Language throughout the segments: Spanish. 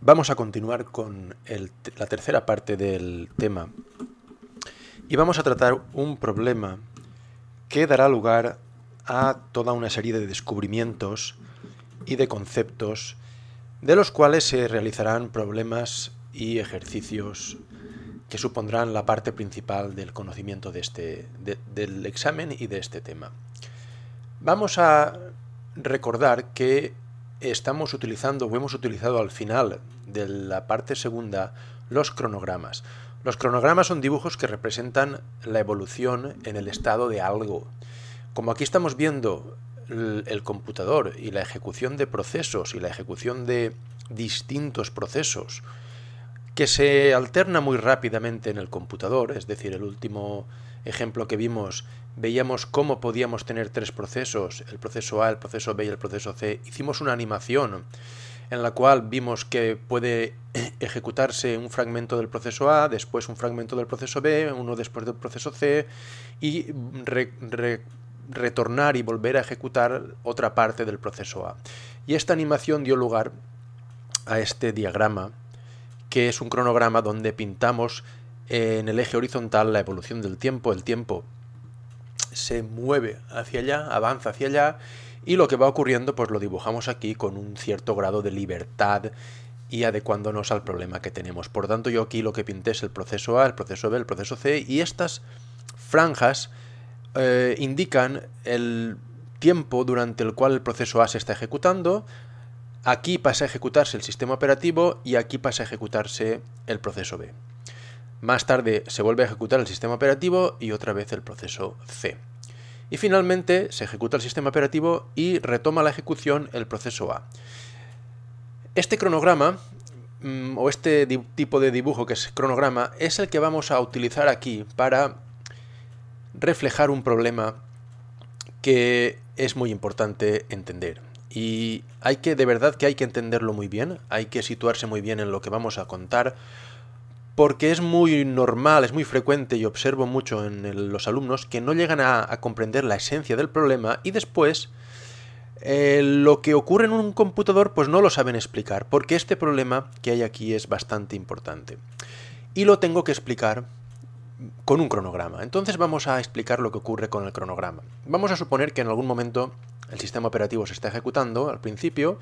Vamos a continuar con la tercera parte del tema y vamos a tratar un problema que dará lugar a toda una serie de descubrimientos y de conceptos de los cuales se realizarán problemas y ejercicios que supondrán la parte principal del conocimiento de este, del examen y de este tema. Vamos a recordar que estamos utilizando o hemos utilizado al final de la parte segunda los cronogramas. Los cronogramas son dibujos que representan la evolución en el estado de algo. Como aquí estamos viendo el computador y la ejecución de procesos y la ejecución de distintos procesos que se alterna muy rápidamente en el computador, es decir, el último ejemplo que vimos veíamos cómo podíamos tener tres procesos, el proceso A, el proceso B y el proceso C. Hicimos una animación en la cual vimos que puede ejecutarse un fragmento del proceso A, después un fragmento del proceso B, uno después del proceso C y retornar y volver a ejecutar otra parte del proceso A. Y esta animación dio lugar a este diagrama, que es un cronograma donde pintamos en el eje horizontal la evolución del tiempo, el tiempo se mueve hacia allá, avanza hacia allá, y lo que va ocurriendo pues lo dibujamos aquí con un cierto grado de libertad y adecuándonos al problema que tenemos. Por tanto, yo aquí lo que pinté es el proceso A, el proceso B, el proceso C, y estas franjas eh, indican el tiempo durante el cual el proceso A se está ejecutando, aquí pasa a ejecutarse el sistema operativo y aquí pasa a ejecutarse el proceso B. Más tarde se vuelve a ejecutar el sistema operativo y otra vez el proceso C. Y finalmente se ejecuta el sistema operativo y retoma la ejecución el proceso A. Este cronograma mm, o este tipo de dibujo que es cronograma es el que vamos a utilizar aquí para reflejar un problema que es muy importante entender. Y hay que, de verdad que hay que entenderlo muy bien, hay que situarse muy bien en lo que vamos a contar, porque es muy normal, es muy frecuente y observo mucho en los alumnos que no llegan a, comprender la esencia del problema y después eh, lo que ocurre en un computador pues no lo saben explicar, porque este problema que hay aquí es bastante importante. Y lo tengo que explicar con un cronograma. Entonces vamos a explicar lo que ocurre con el cronograma. Vamos a suponer que en algún momento el sistema operativo se está ejecutando al principio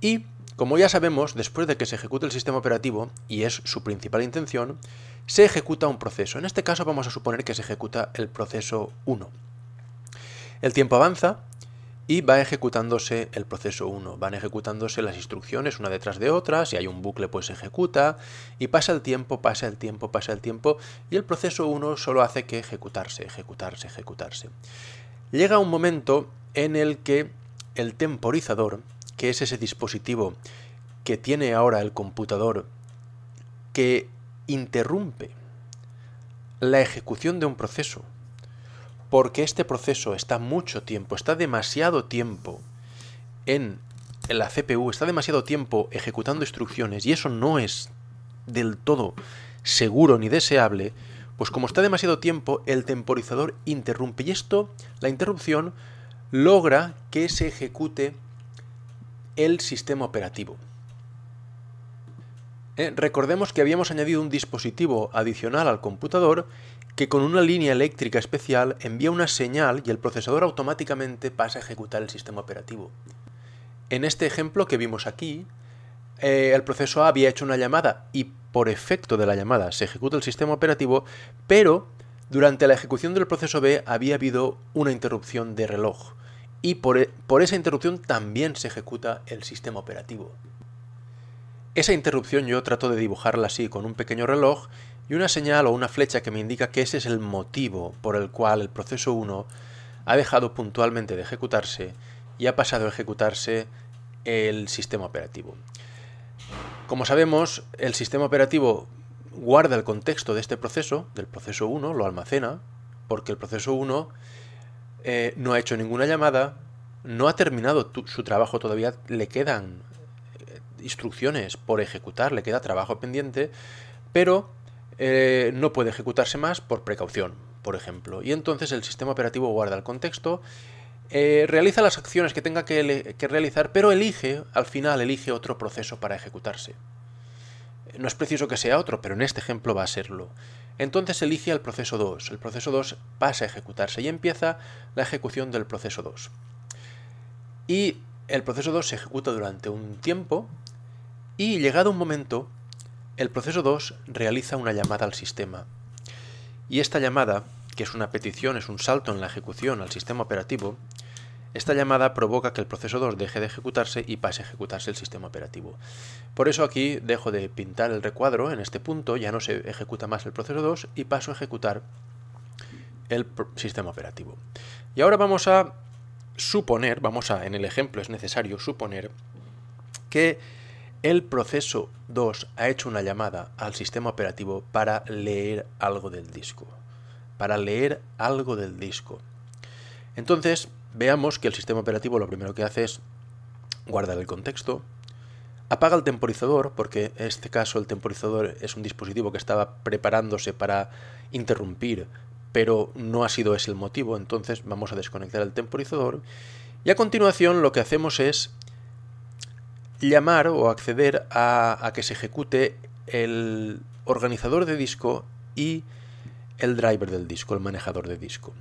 y como ya sabemos, después de que se ejecute el sistema operativo, y es su principal intención, se ejecuta un proceso. En este caso vamos a suponer que se ejecuta el proceso 1. El tiempo avanza y va ejecutándose el proceso 1. Van ejecutándose las instrucciones una detrás de otra, si hay un bucle pues se ejecuta, y pasa el tiempo, pasa el tiempo, pasa el tiempo, y el proceso 1 solo hace que ejecutarse, ejecutarse, ejecutarse. Llega un momento en el que el temporizador es ese dispositivo que tiene ahora el computador que interrumpe la ejecución de un proceso, porque este proceso está mucho tiempo, está demasiado tiempo en la CPU, está demasiado tiempo ejecutando instrucciones y eso no es del todo seguro ni deseable, pues como está demasiado tiempo, el temporizador interrumpe y esto, la interrupción, logra que se ejecute el sistema operativo. Eh, recordemos que habíamos añadido un dispositivo adicional al computador que con una línea eléctrica especial envía una señal y el procesador automáticamente pasa a ejecutar el sistema operativo. En este ejemplo que vimos aquí, eh, el proceso A había hecho una llamada y por efecto de la llamada se ejecuta el sistema operativo, pero durante la ejecución del proceso B había habido una interrupción de reloj y e, por, esa interrupción también se ejecuta el sistema operativo. Esa interrupción yo trato de dibujarla así, con un pequeño reloj y una señal o una flecha que me indica que ese es el motivo por el cual el proceso 1 ha dejado puntualmente de ejecutarse y ha pasado a ejecutarse el sistema operativo. Como sabemos, el sistema operativo guarda el contexto de este proceso, del proceso 1, lo almacena, porque el proceso 1 eh, no ha hecho ninguna llamada, no ha terminado su trabajo todavía, le quedan eh, instrucciones por ejecutar, le queda trabajo pendiente, pero eh, no puede ejecutarse más por precaución, por ejemplo. Y entonces el sistema operativo guarda el contexto, realiza las acciones que tenga que, que, realizar, pero elige, al final elige otro proceso para ejecutarse. No es preciso que sea otro, pero en este ejemplo va a serlo. Entonces elige el proceso 2. El proceso 2 pasa a ejecutarse y empieza la ejecución del proceso 2. Y el proceso 2 se ejecuta durante un tiempo y llegado un momento, el proceso 2 realiza una llamada al sistema. Y esta llamada, que es una petición, es un salto en la ejecución al sistema operativo, esta llamada provoca que el proceso 2 deje de ejecutarse y pase a ejecutarse el sistema operativo. Por eso aquí dejo de pintar el recuadro en este punto, ya no se ejecuta más el proceso 2 y paso a ejecutar el sistema operativo. Y ahora vamos a suponer, vamos a, en el ejemplo es necesario suponer que el proceso 2 ha hecho una llamada al sistema operativo para leer algo del disco. Para leer algo del disco. Entonces, veamos que el sistema operativo lo primero que hace es guardar el contexto, apaga el temporizador, porque en este caso el temporizador es un dispositivo que estaba preparándose para interrumpir, pero no ha sido ese el motivo, entonces vamos a desconectar el temporizador y a continuación lo que hacemos es llamar o acceder a, que se ejecute el organizador de disco y el driver del disco, el manejador de disco.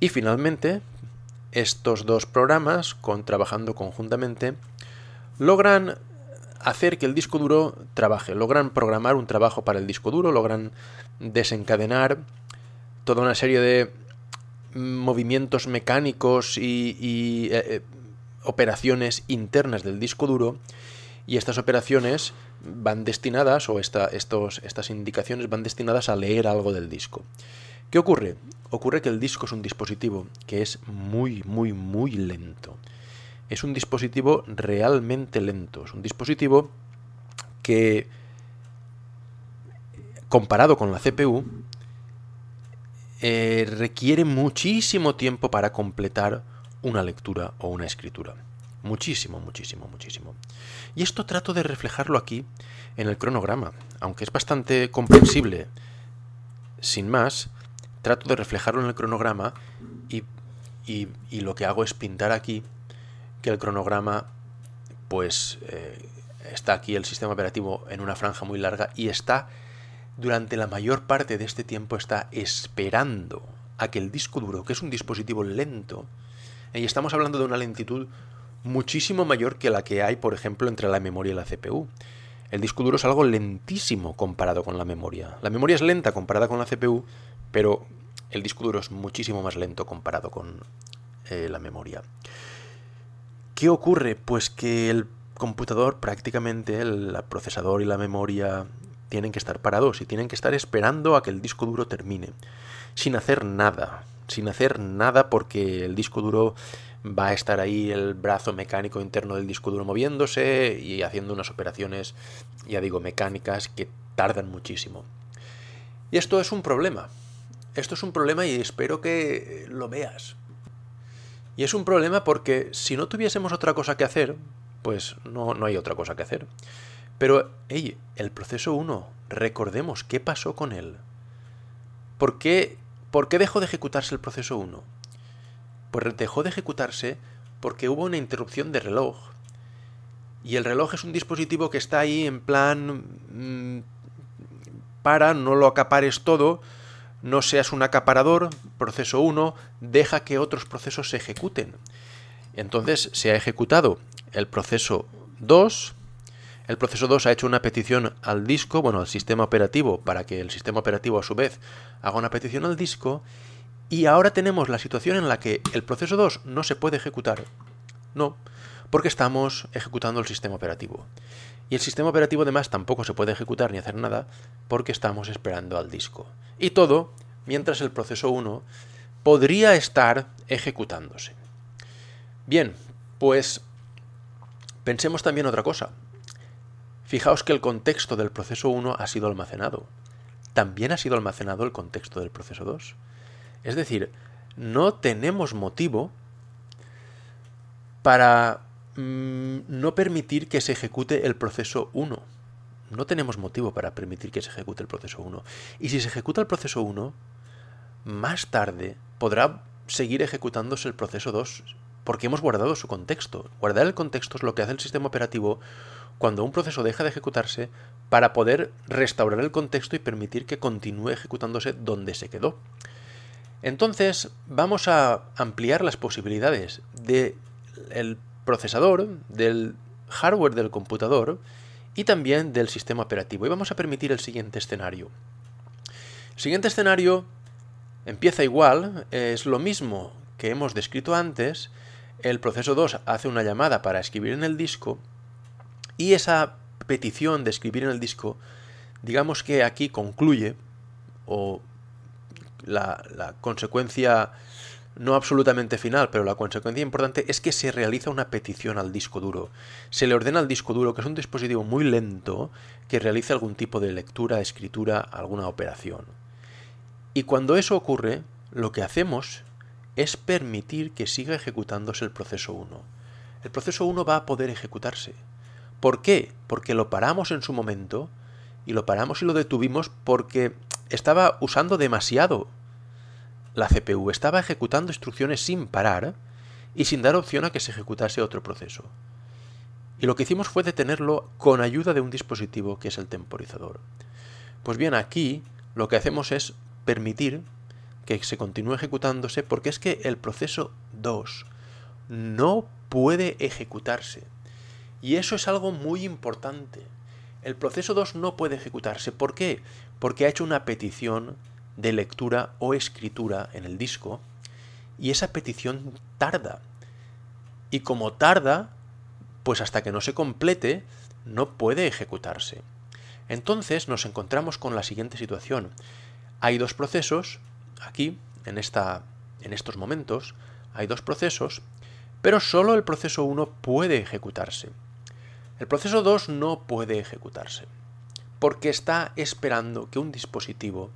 Y finalmente, estos dos programas, trabajando conjuntamente, logran hacer que el disco duro trabaje, logran programar un trabajo para el disco duro, logran desencadenar toda una serie de movimientos mecánicos y, eh, eh, operaciones internas del disco duro y estas operaciones van destinadas o estas indicaciones van destinadas a leer algo del disco. ¿Qué ocurre? ocurre que el disco es un dispositivo que es muy, muy, muy lento. Es un dispositivo realmente lento. Es un dispositivo que, comparado con la CPU, eh, requiere muchísimo tiempo para completar una lectura o una escritura. Muchísimo, muchísimo, muchísimo. Y esto trato de reflejarlo aquí en el cronograma, aunque es bastante comprensible. Sin más, trato de reflejarlo en el cronograma y, lo que hago es pintar aquí que el cronograma pues eh, está aquí el sistema operativo en una franja muy larga y está durante la mayor parte de este tiempo está esperando a que el disco duro, que es un dispositivo lento, y estamos hablando de una lentitud muchísimo mayor que la que hay, por ejemplo, entre la memoria y la CPU. El disco duro es algo lentísimo comparado con la memoria. La memoria es lenta comparada con la CPU, pero el disco duro es muchísimo más lento comparado con eh, la memoria. ¿Qué ocurre? Pues que el computador prácticamente, el procesador y la memoria tienen que estar parados y tienen que estar esperando a que el disco duro termine, sin hacer nada, sin hacer nada porque el disco duro va a estar ahí el brazo mecánico interno del disco duro moviéndose y haciendo unas operaciones, ya digo, mecánicas que tardan muchísimo. Y esto es un problema, esto es un problema y espero que eh, lo veas. Y es un problema porque si no tuviésemos otra cosa que hacer, pues no, hay otra cosa que hacer. Pero, hey, el proceso 1, recordemos qué pasó con él. ¿Por qué, dejó de ejecutarse el proceso 1? Pues dejó de ejecutarse porque hubo una interrupción de reloj. Y el reloj es un dispositivo que está ahí en plan... Mm, para, no lo acapares todo, no seas un acaparador, proceso 1, deja que otros procesos se ejecuten. Entonces se ha ejecutado el proceso 2, el proceso 2 ha hecho una petición al disco, bueno, al sistema operativo, para que el sistema operativo a su vez haga una petición al disco, y ahora tenemos la situación en la que el proceso 2 no se puede ejecutar. No, porque estamos ejecutando el sistema operativo el sistema operativo además tampoco se puede ejecutar ni hacer nada porque estamos esperando al disco. Y todo mientras el proceso 1 podría estar ejecutándose. Bien, pues pensemos también otra cosa. Fijaos que el contexto del proceso 1 ha sido almacenado. También ha sido almacenado el contexto del proceso 2. Es decir, no tenemos motivo para Mm, no permitir que se ejecute el proceso 1. No tenemos motivo para permitir que se ejecute el proceso 1. Y si se ejecuta el proceso 1, más tarde podrá seguir ejecutándose el proceso 2 porque hemos guardado su contexto. Guardar el contexto es lo que hace el sistema operativo cuando un proceso deja de ejecutarse para poder restaurar el contexto y permitir que continúe ejecutándose donde se quedó. Entonces, vamos a ampliar las posibilidades del de procesador, del hardware del computador y también del sistema operativo. Y vamos a permitir el siguiente escenario. El siguiente escenario empieza igual, es lo mismo que hemos descrito antes. El proceso 2 hace una llamada para escribir en el disco y esa petición de escribir en el disco, digamos que aquí concluye o la, la consecuencia no absolutamente final, pero la consecuencia importante es que se realiza una petición al disco duro. Se le ordena al disco duro, que es un dispositivo muy lento, que realice algún tipo de lectura, escritura, alguna operación. Y cuando eso ocurre, lo que hacemos es permitir que siga ejecutándose el proceso 1. El proceso 1 va a poder ejecutarse. ¿Por qué? Porque lo paramos en su momento y lo paramos y lo detuvimos porque estaba usando demasiado la CPU estaba ejecutando instrucciones sin parar y sin dar opción a que se ejecutase otro proceso. Y lo que hicimos fue detenerlo con ayuda de un dispositivo que es el temporizador. Pues bien, aquí lo que hacemos es permitir que se continúe ejecutándose porque es que el proceso 2 no puede ejecutarse. Y eso es algo muy importante. El proceso 2 no puede ejecutarse. ¿Por qué? Porque ha hecho una petición de lectura o escritura en el disco y esa petición tarda. Y como tarda, pues hasta que no se complete, no puede ejecutarse. Entonces nos encontramos con la siguiente situación. Hay dos procesos, aquí, en, esta, en estos momentos, hay dos procesos, pero solo el proceso 1 puede ejecutarse. El proceso 2 no puede ejecutarse, porque está esperando que un dispositivo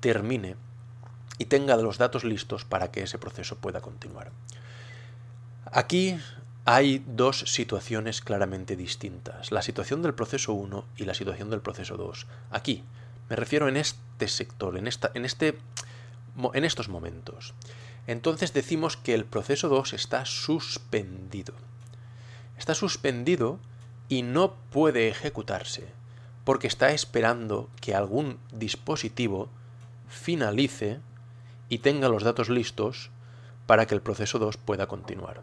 termine y tenga los datos listos para que ese proceso pueda continuar. Aquí hay dos situaciones claramente distintas, la situación del proceso 1 y la situación del proceso 2. Aquí, me refiero en este sector, en, esta, en, este, en estos momentos. Entonces decimos que el proceso 2 está suspendido. Está suspendido y no puede ejecutarse porque está esperando que algún dispositivo finalice y tenga los datos listos para que el proceso 2 pueda continuar.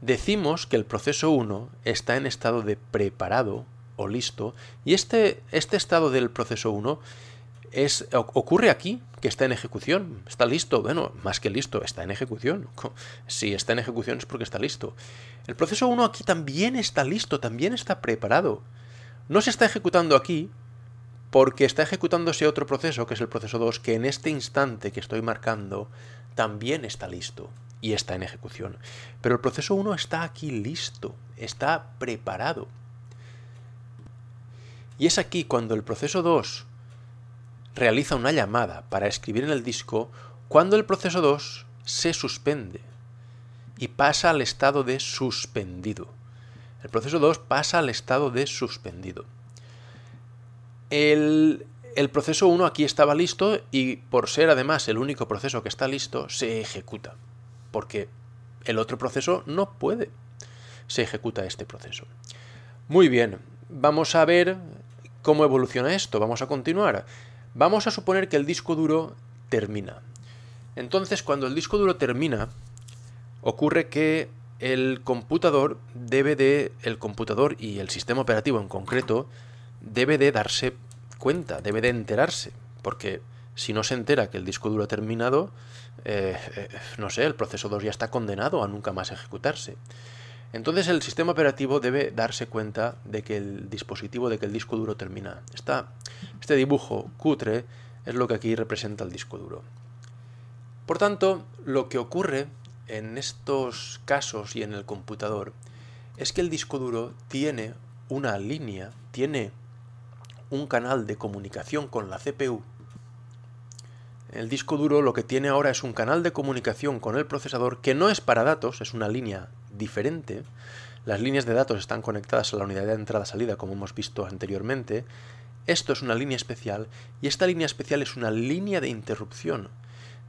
Decimos que el proceso 1 está en estado de preparado o listo y este, este estado del proceso 1 es, ocurre aquí, que está en ejecución, está listo, bueno, más que listo, está en ejecución. Si está en ejecución es porque está listo. El proceso 1 aquí también está listo, también está preparado. No se está ejecutando aquí, porque está ejecutándose otro proceso, que es el proceso 2, que en este instante que estoy marcando también está listo y está en ejecución. Pero el proceso 1 está aquí listo, está preparado. Y es aquí cuando el proceso 2 realiza una llamada para escribir en el disco, cuando el proceso 2 se suspende y pasa al estado de suspendido. El proceso 2 pasa al estado de suspendido el, proceso 1 aquí estaba listo y por ser además el único proceso que está listo, se ejecuta. Porque el otro proceso no puede. Se ejecuta este proceso. Muy bien, vamos a ver cómo evoluciona esto. Vamos a continuar. Vamos a suponer que el disco duro termina. Entonces, cuando el disco duro termina, ocurre que el computador debe de. el computador y el sistema operativo en concreto debe de darse cuenta, debe de enterarse, porque si no se entera que el disco duro ha terminado, eh, eh, no sé, el proceso 2 ya está condenado a nunca más ejecutarse. Entonces el sistema operativo debe darse cuenta de que el dispositivo, de que el disco duro termina. Está, este dibujo cutre es lo que aquí representa el disco duro. Por tanto, lo que ocurre en estos casos y en el computador es que el disco duro tiene una línea, tiene un canal de comunicación con la CPU. El disco duro lo que tiene ahora es un canal de comunicación con el procesador que no es para datos, es una línea diferente. Las líneas de datos están conectadas a la unidad de entrada-salida como hemos visto anteriormente. Esto es una línea especial y esta línea especial es una línea de interrupción.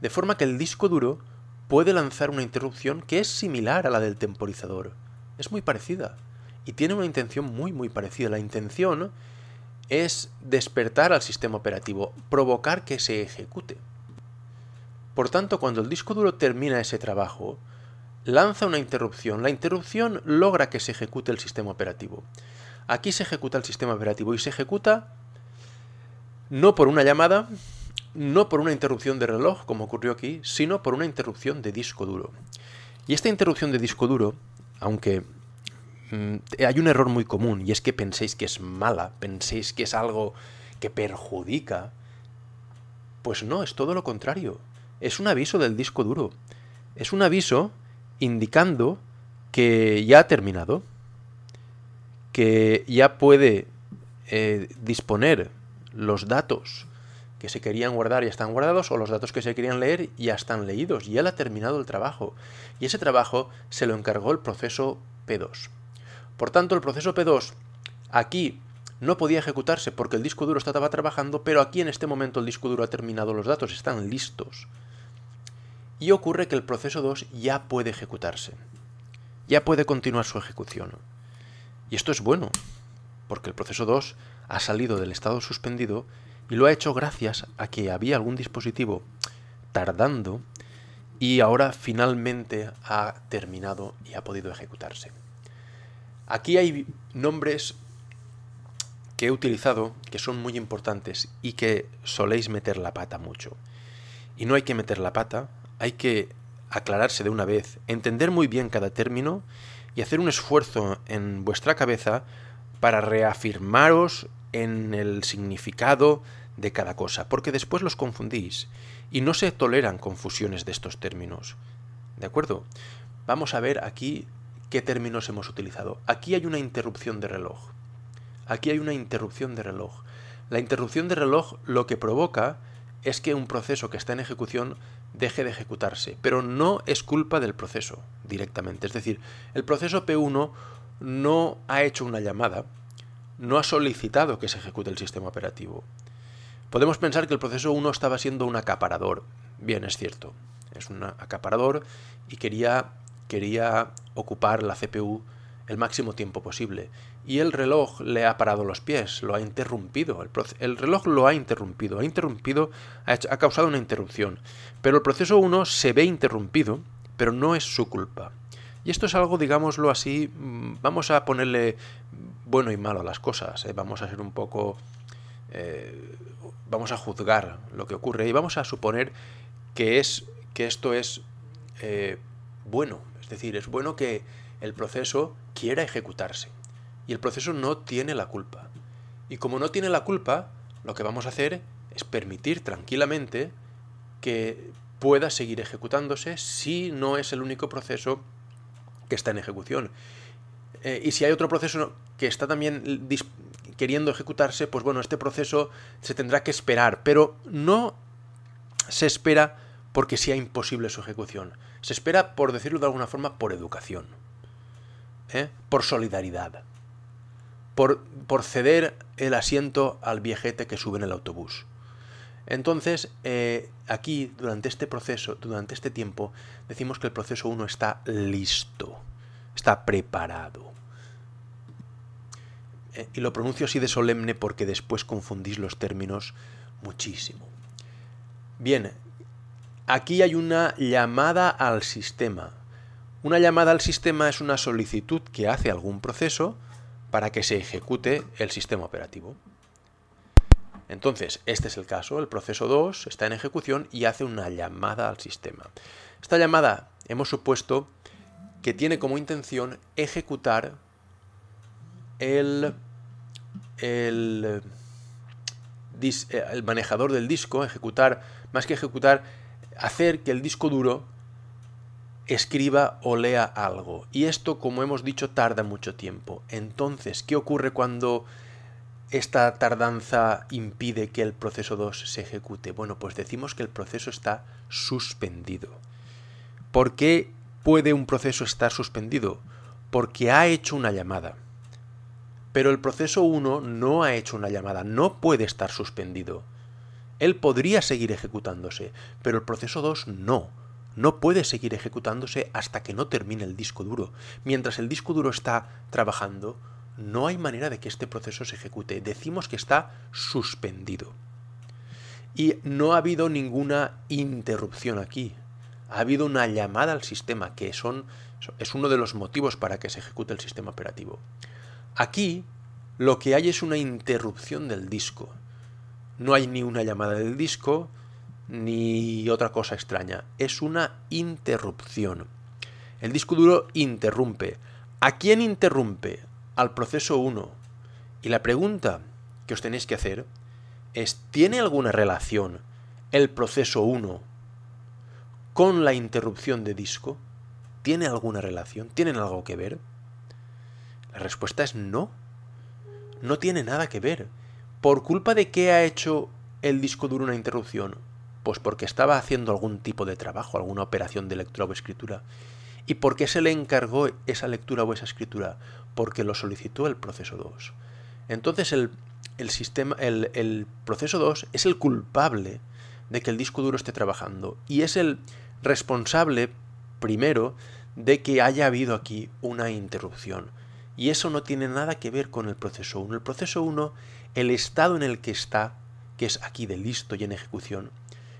De forma que el disco duro puede lanzar una interrupción que es similar a la del temporizador. Es muy parecida y tiene una intención muy muy parecida. La intención es despertar al sistema operativo, provocar que se ejecute. Por tanto, cuando el disco duro termina ese trabajo, lanza una interrupción. La interrupción logra que se ejecute el sistema operativo. Aquí se ejecuta el sistema operativo y se ejecuta no por una llamada, no por una interrupción de reloj, como ocurrió aquí, sino por una interrupción de disco duro. Y esta interrupción de disco duro, aunque Mm, hay un error muy común y es que penséis que es mala, penséis que es algo que perjudica. Pues no, es todo lo contrario. Es un aviso del disco duro. Es un aviso indicando que ya ha terminado, que ya puede eh, disponer los datos que se querían guardar y están guardados o los datos que se querían leer ya están leídos, ya él ha terminado el trabajo. Y ese trabajo se lo encargó el proceso P2. Por tanto, el proceso P2 aquí no podía ejecutarse porque el disco duro estaba trabajando, pero aquí en este momento el disco duro ha terminado, los datos están listos. Y ocurre que el proceso 2 ya puede ejecutarse. Ya puede continuar su ejecución. Y esto es bueno, porque el proceso 2 ha salido del estado suspendido y lo ha hecho gracias a que había algún dispositivo tardando y ahora finalmente ha terminado y ha podido ejecutarse. Aquí hay nombres que he utilizado que son muy importantes y que soléis meter la pata mucho. Y no hay que meter la pata, hay que aclararse de una vez, entender muy bien cada término y hacer un esfuerzo en vuestra cabeza para reafirmaros en el significado de cada cosa, porque después los confundís y no se toleran confusiones de estos términos. ¿De acuerdo? Vamos a ver aquí qué términos hemos utilizado. Aquí hay una interrupción de reloj. Aquí hay una interrupción de reloj. La interrupción de reloj lo que provoca es que un proceso que está en ejecución deje de ejecutarse, pero no es culpa del proceso directamente. Es decir, el proceso P1 no ha hecho una llamada, no ha solicitado que se ejecute el sistema operativo. Podemos pensar que el proceso 1 estaba siendo un acaparador. Bien, es cierto, es un acaparador y quería quería ocupar la CPU el máximo tiempo posible. Y el reloj le ha parado los pies, lo ha interrumpido. El, reloj lo ha interrumpido, ha interrumpido, ha, causado una interrupción. Pero el proceso 1 se ve interrumpido, pero no es su culpa. Y esto es algo, digámoslo así, mm, vamos a ponerle bueno y malo a las cosas. ¿eh? Vamos a ser un poco... Eh, vamos a juzgar lo que ocurre y vamos a suponer que, es, que esto es eh, bueno, es decir, es bueno que el proceso quiera ejecutarse. Y el proceso no tiene la culpa. Y como no tiene la culpa, lo que vamos a hacer es permitir tranquilamente que pueda seguir ejecutándose si no es el único proceso que está en ejecución. Eh, y si hay otro proceso que está también queriendo ejecutarse, pues bueno, este proceso se tendrá que esperar, pero no se espera porque sea imposible su ejecución. Se espera, por decirlo de alguna forma, por educación, ¿eh? por solidaridad, por, por, ceder el asiento al viejete que sube en el autobús. Entonces, eh, aquí, durante este proceso, durante este tiempo, decimos que el proceso 1 está listo, está preparado. Eh, y lo pronuncio así de solemne porque después confundís los términos muchísimo. Bien, Aquí hay una llamada al sistema. Una llamada al sistema es una solicitud que hace algún proceso para que se ejecute el sistema operativo. Entonces, este es el caso, el proceso 2 está en ejecución y hace una llamada al sistema. Esta llamada hemos supuesto que tiene como intención ejecutar el, el, eh, el manejador del disco, ejecutar, más que ejecutar, hacer que el disco duro escriba o lea algo. Y esto, como hemos dicho, tarda mucho tiempo. Entonces, ¿qué ocurre cuando esta tardanza impide que el proceso 2 se ejecute? Bueno, pues decimos que el proceso está suspendido. ¿Por qué puede un proceso estar suspendido? Porque ha hecho una llamada. Pero el proceso 1 no ha hecho una llamada, no puede estar suspendido él podría seguir ejecutándose, pero el proceso 2 no. No puede seguir ejecutándose hasta que no termine el disco duro. Mientras el disco duro está trabajando, no hay manera de que este proceso se ejecute. Decimos que está suspendido. Y no ha habido ninguna interrupción aquí. Ha habido una llamada al sistema, que son, es uno de los motivos para que se ejecute el sistema operativo. Aquí lo que hay es una interrupción del disco. No hay ni una llamada del disco ni otra cosa extraña. Es una interrupción. El disco duro interrumpe. ¿A quién interrumpe? Al proceso 1. Y la pregunta que os tenéis que hacer es, ¿tiene alguna relación el proceso 1 con la interrupción de disco? ¿Tiene alguna relación? ¿Tienen algo que ver? La respuesta es no. No tiene nada que ver. ¿Por culpa de qué ha hecho el disco duro una interrupción? Pues porque estaba haciendo algún tipo de trabajo, alguna operación de lectura o escritura. ¿Y por qué se le encargó esa lectura o esa escritura? Porque lo solicitó el proceso 2. Entonces el, sistema, el, proceso 2 es el culpable de que el disco duro esté trabajando y es el responsable primero de que haya habido aquí una interrupción. Y eso no tiene nada que ver con el proceso 1. El proceso 1 el estado en el que está, que es aquí de listo y en ejecución,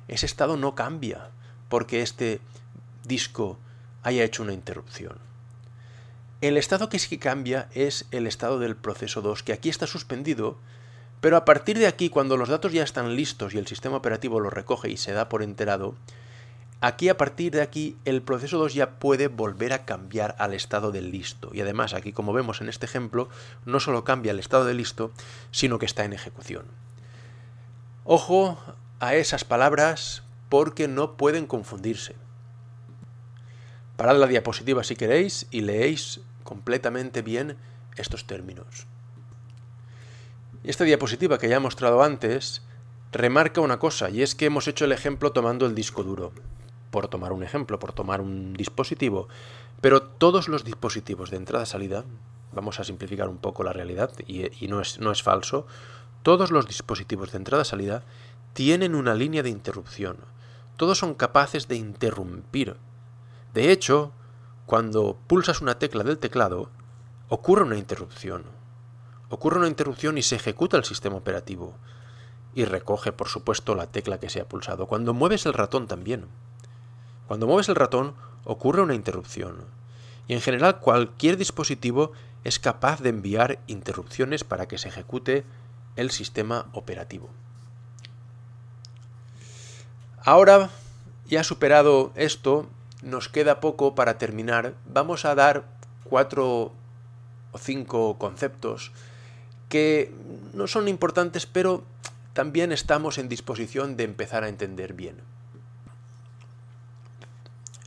ese estado no cambia porque este disco haya hecho una interrupción. El estado que sí cambia es el estado del proceso 2, que aquí está suspendido, pero a partir de aquí, cuando los datos ya están listos y el sistema operativo los recoge y se da por enterado, Aquí a partir de aquí el proceso 2 ya puede volver a cambiar al estado del listo. Y además aquí como vemos en este ejemplo no solo cambia el estado del listo sino que está en ejecución. Ojo a esas palabras porque no pueden confundirse. Parad la diapositiva si queréis y leéis completamente bien estos términos. Esta diapositiva que ya he mostrado antes remarca una cosa y es que hemos hecho el ejemplo tomando el disco duro por tomar un ejemplo, por tomar un dispositivo, pero todos los dispositivos de entrada-salida, vamos a simplificar un poco la realidad y, no, es, no es falso, todos los dispositivos de entrada-salida tienen una línea de interrupción. Todos son capaces de interrumpir. De hecho, cuando pulsas una tecla del teclado, ocurre una interrupción. Ocurre una interrupción y se ejecuta el sistema operativo. Y recoge, por supuesto, la tecla que se ha pulsado. Cuando mueves el ratón también. Cuando mueves el ratón ocurre una interrupción, y en general cualquier dispositivo es capaz de enviar interrupciones para que se ejecute el sistema operativo. Ahora ya superado esto, nos queda poco para terminar. Vamos a dar cuatro o cinco conceptos que no son importantes, pero también estamos en disposición de empezar a entender bien.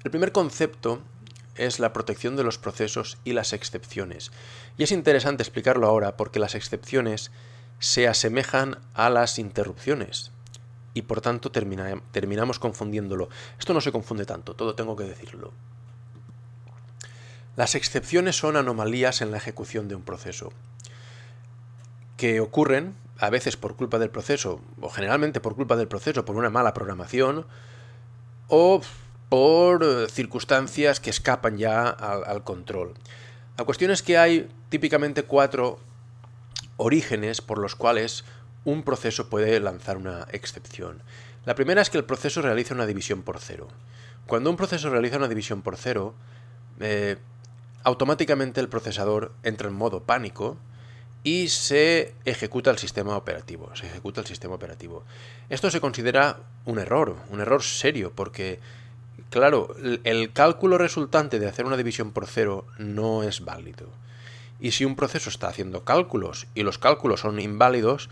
El primer concepto es la protección de los procesos y las excepciones. Y es interesante explicarlo ahora porque las excepciones se asemejan a las interrupciones y por tanto terminamos confundiéndolo. Esto no se confunde tanto, todo tengo que decirlo. Las excepciones son anomalías en la ejecución de un proceso que ocurren a veces por culpa del proceso, o generalmente por culpa del proceso, por una mala programación, o por eh, circunstancias que escapan ya al, control. La cuestión es que hay típicamente cuatro orígenes por los cuales un proceso puede lanzar una excepción. La primera es que el proceso realiza una división por cero. Cuando un proceso realiza una división por cero, eh, automáticamente el procesador entra en modo pánico y se ejecuta el sistema operativo. Se ejecuta el sistema operativo. Esto se considera un error, un error serio, porque Claro, el cálculo resultante de hacer una división por cero no es válido. Y si un proceso está haciendo cálculos y los cálculos son inválidos,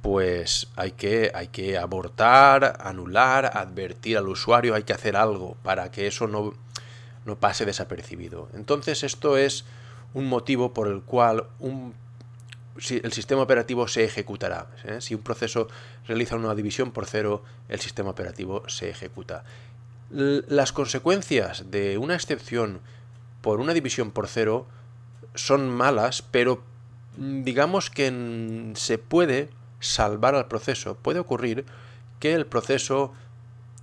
pues hay que, hay que abortar, anular, advertir al usuario, hay que hacer algo para que eso no, no pase desapercibido. Entonces esto es un motivo por el cual el sistema operativo se ejecutará. ¿eh? Si un proceso realiza una división por cero, el sistema operativo se ejecuta las consecuencias de una excepción por una división por cero son malas, pero mm, digamos que se puede salvar al proceso. Puede ocurrir que el proceso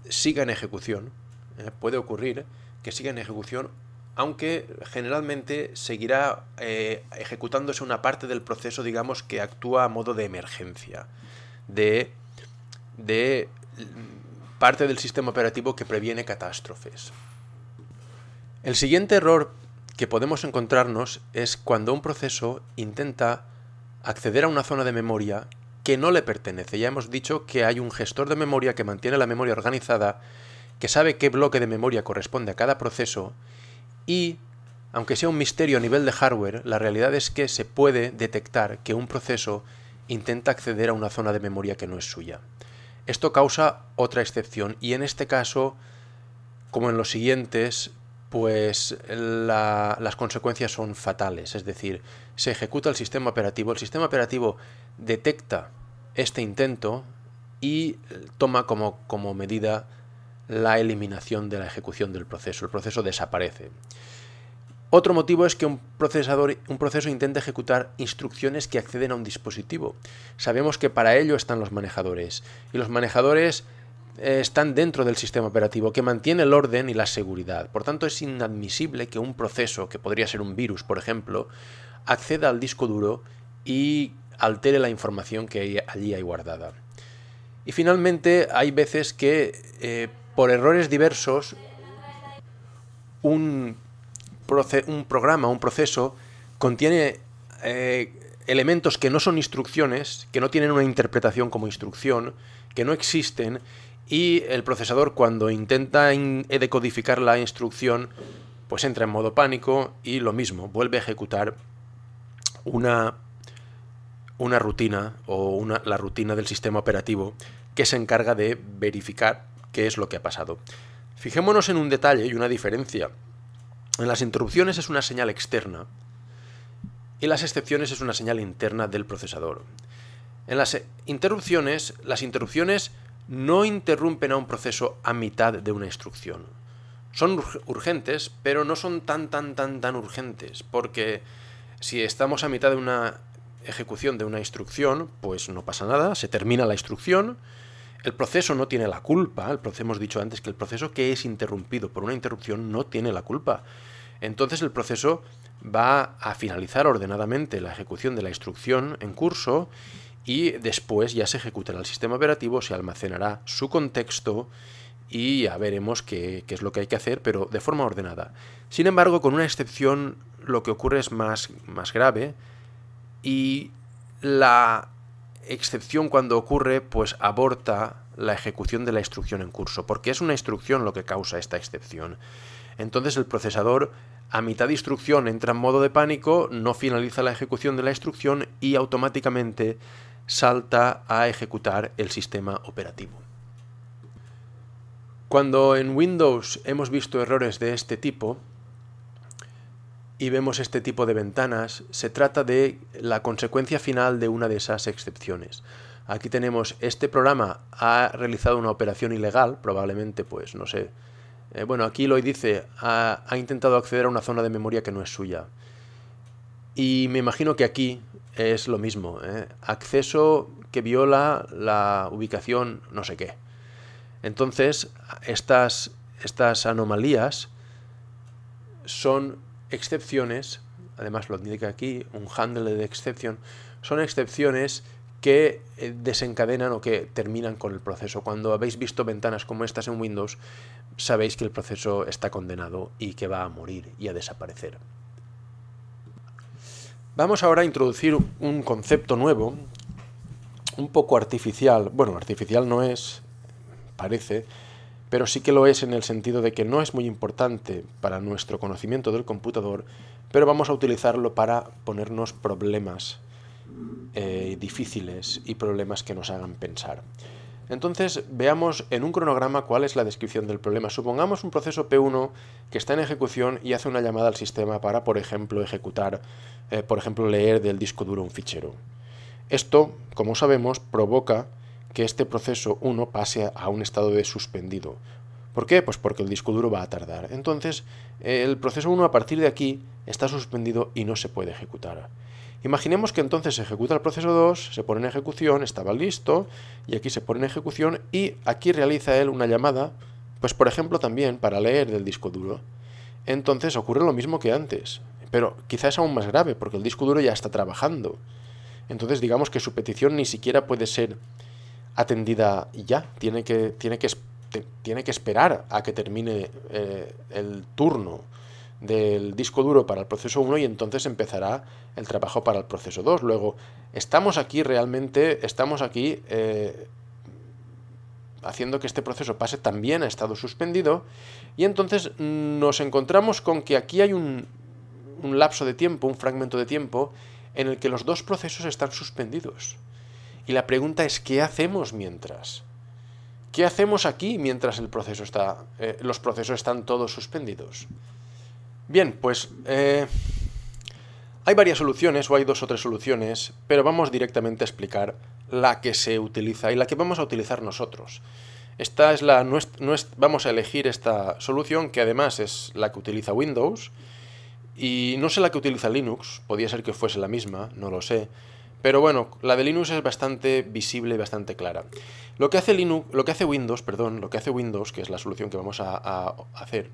siga en ejecución. ¿eh? puede ocurrir que siga en ejecución, aunque generalmente seguirá eh, ejecutándose una parte del proceso, digamos, que actúa a modo de emergencia, de, de parte del sistema operativo que previene catástrofes. El siguiente error que podemos encontrarnos es cuando un proceso intenta acceder a una zona de memoria que no le pertenece. Ya hemos dicho que hay un gestor de memoria que mantiene la memoria organizada, que sabe qué bloque de memoria corresponde a cada proceso y, aunque sea un misterio a nivel de hardware, la realidad es que se puede detectar que un proceso intenta acceder a una zona de memoria que no es suya. Esto causa otra excepción y en este caso, como en los siguientes, pues las consecuencias son fatales. Es decir, se ejecuta el sistema operativo, el sistema operativo detecta este intento y toma como medida la eliminación de la ejecución del proceso. El proceso desaparece. Otro motivo es que un, procesador, un proceso intenta ejecutar instrucciones que acceden a un dispositivo. Sabemos que para ello están los manejadores. Y los manejadores eh, están dentro del sistema operativo, que mantiene el orden y la seguridad. Por tanto, es inadmisible que un proceso, que podría ser un virus, por ejemplo, acceda al disco duro y altere la información que allí hay guardada. Y finalmente, hay veces que, eh, por errores diversos, un un programa, un proceso, contiene eh, elementos que no son instrucciones, que no tienen una interpretación como instrucción, que no existen, y el procesador cuando intenta eh, decodificar la instrucción, pues entra en modo pánico y lo mismo, vuelve a ejecutar una, una rutina o una, la rutina del sistema operativo que se encarga de verificar qué es lo que ha pasado. Fijémonos en un detalle y una diferencia en las interrupciones es una señal externa y las excepciones es una señal interna del procesador. En las interrupciones, las interrupciones no interrumpen a un proceso a mitad de una instrucción. Son urgentes, pero no son tan, tan, tan, tan urgentes, porque si estamos a mitad de una ejecución de una instrucción, pues no pasa nada, se termina la instrucción, el proceso no tiene la culpa, el proceso, hemos dicho antes que el proceso que es interrumpido por una interrupción no tiene la culpa entonces el proceso va a finalizar ordenadamente la ejecución de la instrucción en curso y después ya se ejecutará el sistema operativo, se almacenará su contexto y ya veremos qué, es lo que hay que hacer, pero de forma ordenada. Sin embargo, con una excepción, lo que ocurre es más, más grave y la excepción cuando ocurre, pues aborta la ejecución de la instrucción en curso, porque es una instrucción lo que causa esta excepción. Entonces el procesador a mitad de instrucción entra en modo de pánico, no finaliza la ejecución de la instrucción y automáticamente salta a ejecutar el sistema operativo. Cuando en Windows hemos visto errores de este tipo y vemos este tipo de ventanas, se trata de la consecuencia final de una de esas excepciones. Aquí tenemos este programa ha realizado una operación ilegal, probablemente pues no sé, eh, bueno, aquí lo dice, ha, intentado acceder a una zona de memoria que no es suya. Y me imagino que aquí es lo mismo. ¿eh? Acceso que viola la ubicación no sé qué. Entonces, estas, estas anomalías son excepciones, además lo indica aquí, un handle de excepción, son excepciones que eh, desencadenan o que terminan con el proceso. Cuando habéis visto ventanas como estas en Windows, sabéis que el proceso está condenado y que va a morir y a desaparecer. Vamos ahora a introducir un concepto nuevo, un poco artificial. Bueno, artificial no es, parece, pero sí que lo es en el sentido de que no es muy importante para nuestro conocimiento del computador, pero vamos a utilizarlo para ponernos problemas eh, difíciles y problemas que nos hagan pensar. Entonces veamos en un cronograma cuál es la descripción del problema. Supongamos un proceso P1 que está en ejecución y hace una llamada al sistema para, por ejemplo, ejecutar, eh, por ejemplo, leer del disco duro un fichero. Esto, como sabemos, provoca que este proceso 1 pase a un estado de suspendido. ¿Por qué? Pues porque el disco duro va a tardar. Entonces, el proceso 1 a partir de aquí está suspendido y no se puede ejecutar. Imaginemos que entonces se ejecuta el proceso 2, se pone en ejecución, estaba listo, y aquí se pone en ejecución y aquí realiza él una llamada, pues por ejemplo también para leer del disco duro. Entonces ocurre lo mismo que antes, pero quizás es aún más grave porque el disco duro ya está trabajando. Entonces digamos que su petición ni siquiera puede ser atendida ya, tiene que, tiene que, tiene que esperar a que termine eh, el turno del disco duro para el proceso 1 y entonces empezará el trabajo para el proceso 2. Luego, estamos aquí realmente, estamos aquí eh, haciendo que este proceso pase también ha estado suspendido y entonces mm, nos encontramos con que aquí hay un, un lapso de tiempo, un fragmento de tiempo en el que los dos procesos están suspendidos. Y la pregunta es, ¿qué hacemos mientras? ¿Qué hacemos aquí mientras el proceso está, eh, los procesos están todos suspendidos? Bien, pues eh, hay varias soluciones, o hay dos o tres soluciones, pero vamos directamente a explicar la que se utiliza y la que vamos a utilizar nosotros. Esta es la vamos a elegir esta solución que además es la que utiliza Windows y no sé la que utiliza Linux, podría ser que fuese la misma, no lo sé, pero bueno, la de Linux es bastante visible y bastante clara. Lo que hace Linux, lo que hace Windows, perdón, lo que hace Windows, que es la solución que vamos a hacer,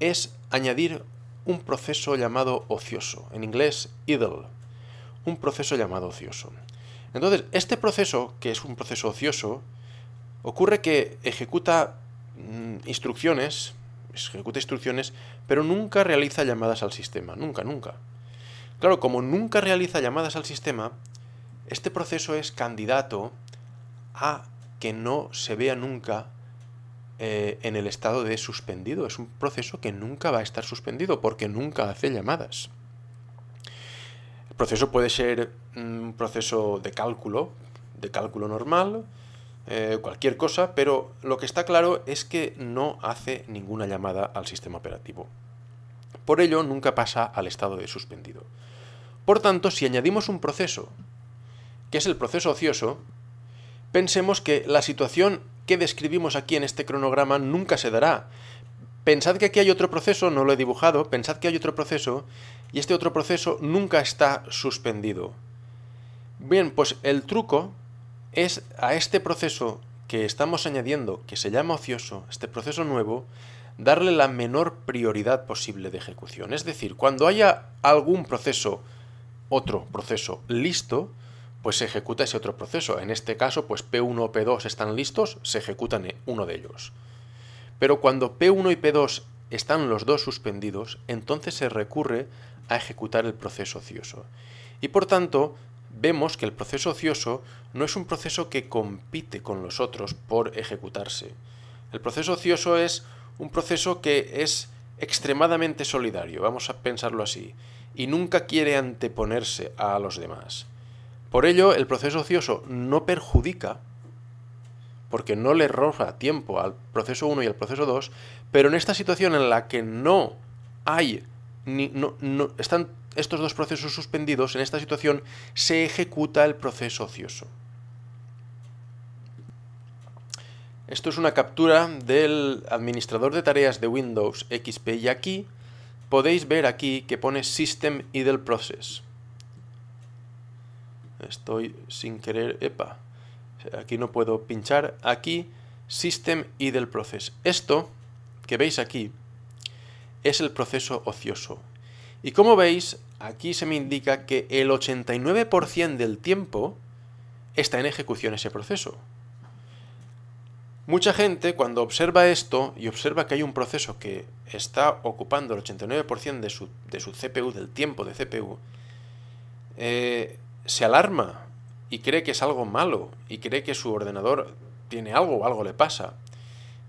es añadir un proceso llamado ocioso, en inglés idle, un proceso llamado ocioso. Entonces, este proceso, que es un proceso ocioso, ocurre que ejecuta mm, instrucciones, ejecuta instrucciones, pero nunca realiza llamadas al sistema, nunca, nunca. Claro, como nunca realiza llamadas al sistema, este proceso es candidato a que no se vea nunca eh, en el estado de suspendido. Es un proceso que nunca va a estar suspendido porque nunca hace llamadas. El proceso puede ser mm, un proceso de cálculo, de cálculo normal, eh, cualquier cosa, pero lo que está claro es que no hace ninguna llamada al sistema operativo. Por ello, nunca pasa al estado de suspendido. Por tanto, si añadimos un proceso, que es el proceso ocioso, pensemos que la situación que describimos aquí en este cronograma nunca se dará. Pensad que aquí hay otro proceso, no lo he dibujado, pensad que hay otro proceso y este otro proceso nunca está suspendido. Bien, pues el truco es a este proceso que estamos añadiendo, que se llama ocioso, este proceso nuevo, darle la menor prioridad posible de ejecución. Es decir, cuando haya algún proceso, otro proceso listo, pues se ejecuta ese otro proceso. En este caso, pues P1 o P2 están listos, se ejecutan uno de ellos. Pero cuando P1 y P2 están los dos suspendidos, entonces se recurre a ejecutar el proceso ocioso. Y por tanto, vemos que el proceso ocioso no es un proceso que compite con los otros por ejecutarse. El proceso ocioso es un proceso que es extremadamente solidario, vamos a pensarlo así, y nunca quiere anteponerse a los demás. Por ello, el proceso ocioso no perjudica, porque no le roja tiempo al proceso 1 y al proceso 2, pero en esta situación en la que no hay, ni, están estos dos procesos suspendidos, en esta situación se ejecuta el proceso ocioso. Esto es una captura del administrador de tareas de Windows XP y aquí podéis ver aquí que pone System Idle Process. Estoy sin querer, epa, aquí no puedo pinchar, aquí System y del proceso. Esto que veis aquí es el proceso ocioso. Y como veis, aquí se me indica que el 89% del tiempo está en ejecución ese proceso. Mucha gente cuando observa esto y observa que hay un proceso que está ocupando el 89% de su, de su, CPU, del tiempo de CPU, eh, se alarma y cree que es algo malo y cree que su ordenador tiene algo o algo le pasa.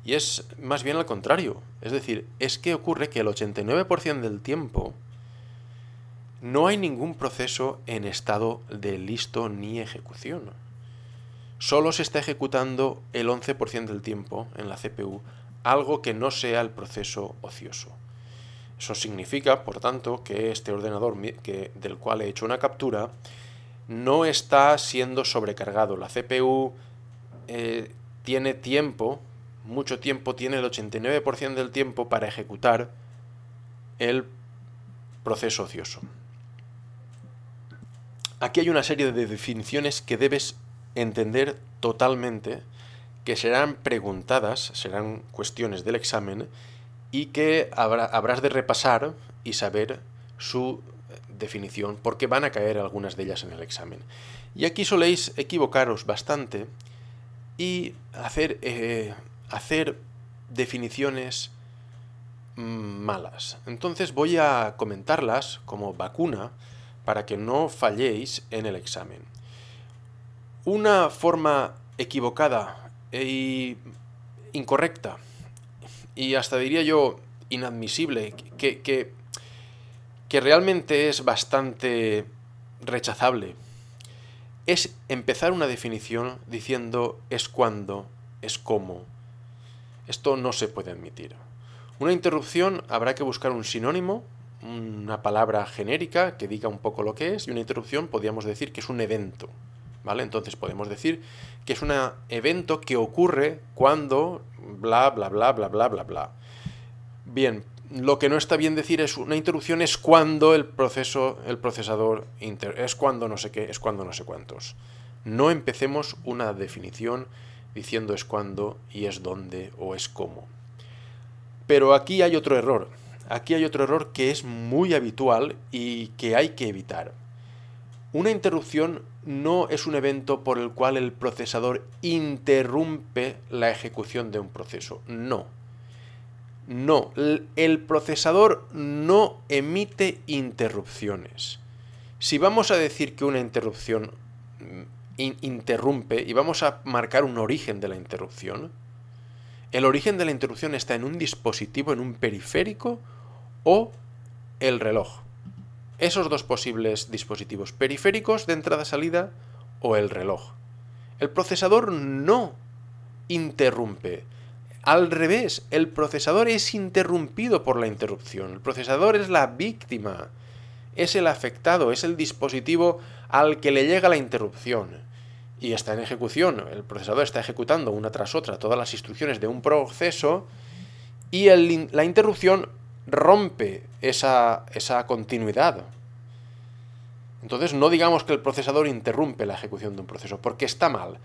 Y es más bien al contrario. Es decir, es que ocurre que el 89% del tiempo no hay ningún proceso en estado de listo ni ejecución. Solo se está ejecutando el 11% del tiempo en la CPU algo que no sea el proceso ocioso. Eso significa, por tanto, que este ordenador que, del cual he hecho una captura no está siendo sobrecargado. La CPU eh, tiene tiempo, mucho tiempo, tiene el 89% del tiempo para ejecutar el proceso ocioso. Aquí hay una serie de definiciones que debes entender totalmente, que serán preguntadas, serán cuestiones del examen y que habrás de repasar y saber su definición porque van a caer algunas de ellas en el examen. Y aquí soléis equivocaros bastante y hacer, eh, hacer definiciones mm, malas. Entonces voy a comentarlas como vacuna para que no falléis en el examen. Una forma equivocada e incorrecta y hasta diría yo inadmisible que que realmente es bastante rechazable, es empezar una definición diciendo es cuando, es cómo. Esto no se puede admitir. Una interrupción habrá que buscar un sinónimo, una palabra genérica que diga un poco lo que es, y una interrupción podríamos decir que es un evento. ¿Vale? Entonces podemos decir que es un evento que ocurre cuando bla bla bla bla bla bla bla. Bien, lo que no está bien decir es una interrupción es cuando el proceso, el procesador, inter, es cuando no sé qué, es cuando no sé cuántos. No empecemos una definición diciendo es cuando y es dónde o es cómo. Pero aquí hay otro error. Aquí hay otro error que es muy habitual y que hay que evitar. Una interrupción no es un evento por el cual el procesador interrumpe la ejecución de un proceso. No no, el procesador no emite interrupciones. Si vamos a decir que una interrupción mm, interrumpe y vamos a marcar un origen de la interrupción, el origen de la interrupción está en un dispositivo, en un periférico o el reloj. Esos dos posibles dispositivos periféricos de entrada-salida o el reloj. El procesador no interrumpe al revés, el procesador es interrumpido por la interrupción, el procesador es la víctima, es el afectado, es el dispositivo al que le llega la interrupción. Y está en ejecución, el procesador está ejecutando una tras otra todas las instrucciones de un proceso y la interrupción rompe esa, esa continuidad. Entonces no digamos que el procesador interrumpe la ejecución de un proceso, porque está mal.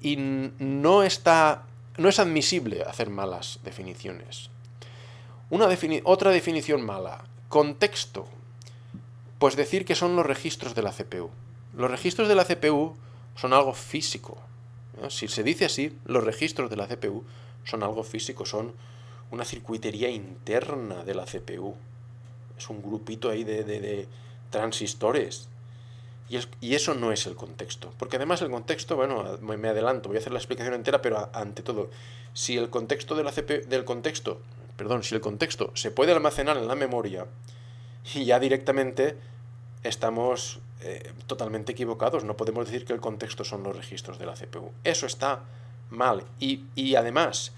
Y no está no es admisible hacer malas definiciones. Una otra definición mala, contexto. Pues decir que son los registros de la CPU. Los registros de la CPU son algo físico. Si se dice así, los registros de la CPU son algo físico, son una circuitería interna de la CPU. Es un grupito ahí de transistores y, eso no es el contexto. Porque además el contexto, bueno, me adelanto, voy a hacer la explicación entera, pero ante todo, si el contexto de del contexto, perdón, si el contexto se puede almacenar en la memoria, y ya directamente estamos eh, totalmente equivocados. No podemos decir que el contexto son los registros de la CPU. Eso está mal. Y, además,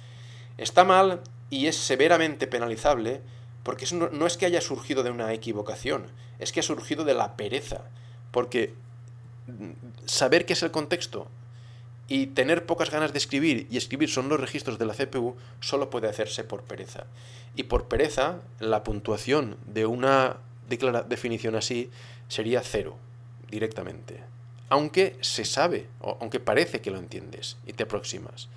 está mal y es severamente penalizable porque eso no es que haya surgido de una equivocación, es que ha surgido de la pereza. Porque saber qué es el contexto y tener pocas ganas de escribir y escribir son los registros de la CPU solo puede hacerse por pereza. Y por pereza, la puntuación de una definición así sería cero directamente. Aunque se sabe, o aunque parece que lo entiendes y te aproximas.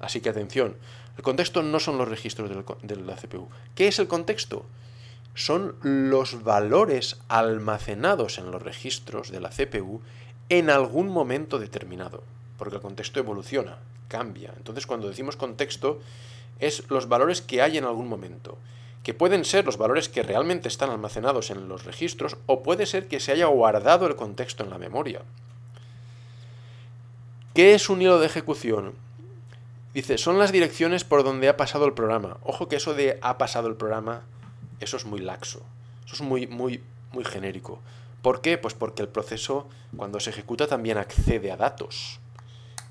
Así que atención, el contexto no son los registros de la CPU. ¿Qué es el contexto? son los valores almacenados en los registros de la CPU en algún momento determinado, porque el contexto evoluciona, cambia. Entonces cuando decimos contexto es los valores que hay en algún momento, que pueden ser los valores que realmente están almacenados en los registros o puede ser que se haya guardado el contexto en la memoria. ¿Qué es un hilo de ejecución? Dice, son las direcciones por donde ha pasado el programa. Ojo que eso de ha pasado el programa eso es muy laxo, eso es muy, muy, muy genérico. ¿Por qué? Pues porque el proceso cuando se ejecuta también accede a datos.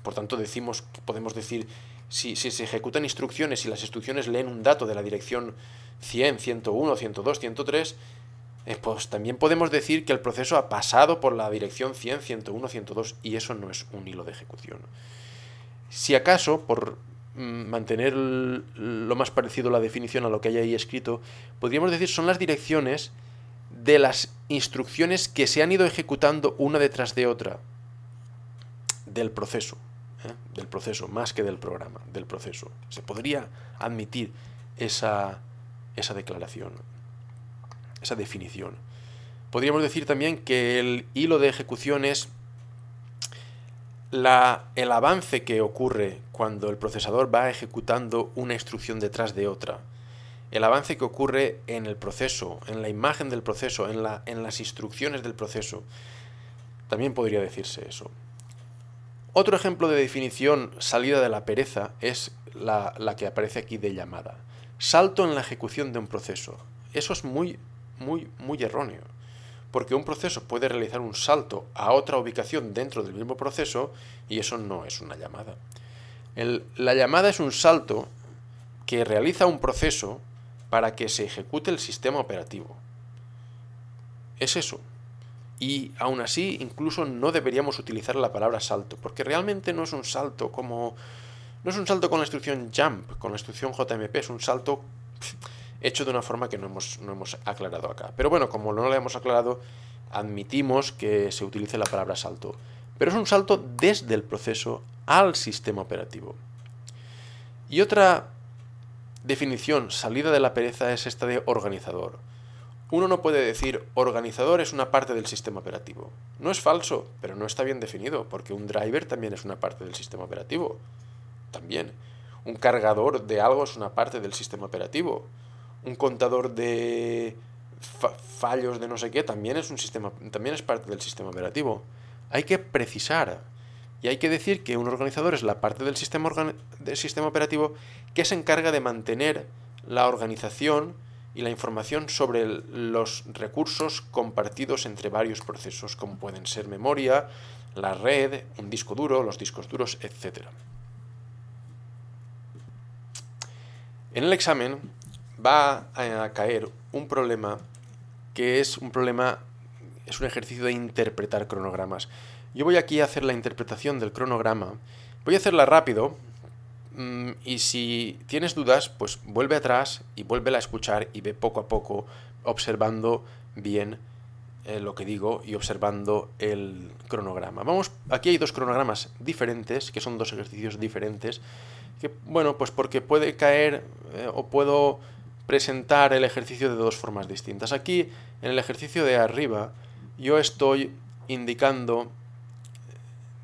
Por tanto, decimos, podemos decir, si, se ejecutan instrucciones y las instrucciones leen un dato de la dirección 100, 101, 102, 103, pues también podemos decir que el proceso ha pasado por la dirección 100, 101, 102 y eso no es un hilo de ejecución. Si acaso, por Mm, mantener lo más parecido a la definición a lo que hay ahí escrito, podríamos decir son las direcciones de las instrucciones que se han ido ejecutando una detrás de otra del proceso, ¿eh? del proceso, más que del programa, del proceso. Se podría admitir esa, esa declaración, esa definición. Podríamos decir también que el hilo de ejecución es el avance que ocurre cuando el procesador va ejecutando una instrucción detrás de otra, el avance que ocurre en el proceso, en la imagen del proceso, en, las instrucciones del proceso, también podría decirse eso. Otro ejemplo de definición salida de la pereza es la, la que aparece aquí de llamada. Salto en la ejecución de un proceso. Eso es muy, muy, muy erróneo porque un proceso puede realizar un salto a otra ubicación dentro del mismo proceso y eso no es una llamada. la llamada es un salto que realiza un proceso para que se ejecute el sistema operativo. Es eso. Y aún así, incluso no deberíamos utilizar la palabra salto, porque realmente no es un salto como... No es un salto con la instrucción jump, con la instrucción JMP, es un salto hecho de una forma que no hemos, aclarado acá. Pero bueno, como no lo hemos aclarado, admitimos que se utilice la palabra salto. Pero es un salto desde el proceso al sistema operativo. Y otra definición, salida de la pereza, es esta de organizador. Uno no puede decir organizador es una parte del sistema operativo. No es falso, pero no está bien definido, porque un driver también es una parte del sistema operativo. También. Un cargador de algo es una parte del sistema operativo un contador de fallos de no sé qué también es un sistema, también es parte del sistema operativo. Hay que precisar y hay que decir que un organizador es la parte del sistema, del sistema operativo que se encarga de mantener la organización y la información sobre los recursos compartidos entre varios procesos, como pueden ser memoria, la red, un disco duro, los discos duros, etc. En el examen va a caer un problema que es un problema, es un ejercicio de interpretar cronogramas. Yo voy aquí a hacer la interpretación del cronograma. Voy a hacerla rápido mm, y si tienes dudas, pues vuelve atrás y vuélvela a escuchar y ve poco a poco observando bien eh, lo que digo y observando el cronograma. Vamos, aquí hay dos cronogramas diferentes, que son dos ejercicios diferentes, que bueno, pues porque puede caer eh, o puedo presentar el ejercicio de dos formas distintas. Aquí, en el ejercicio de arriba, yo estoy indicando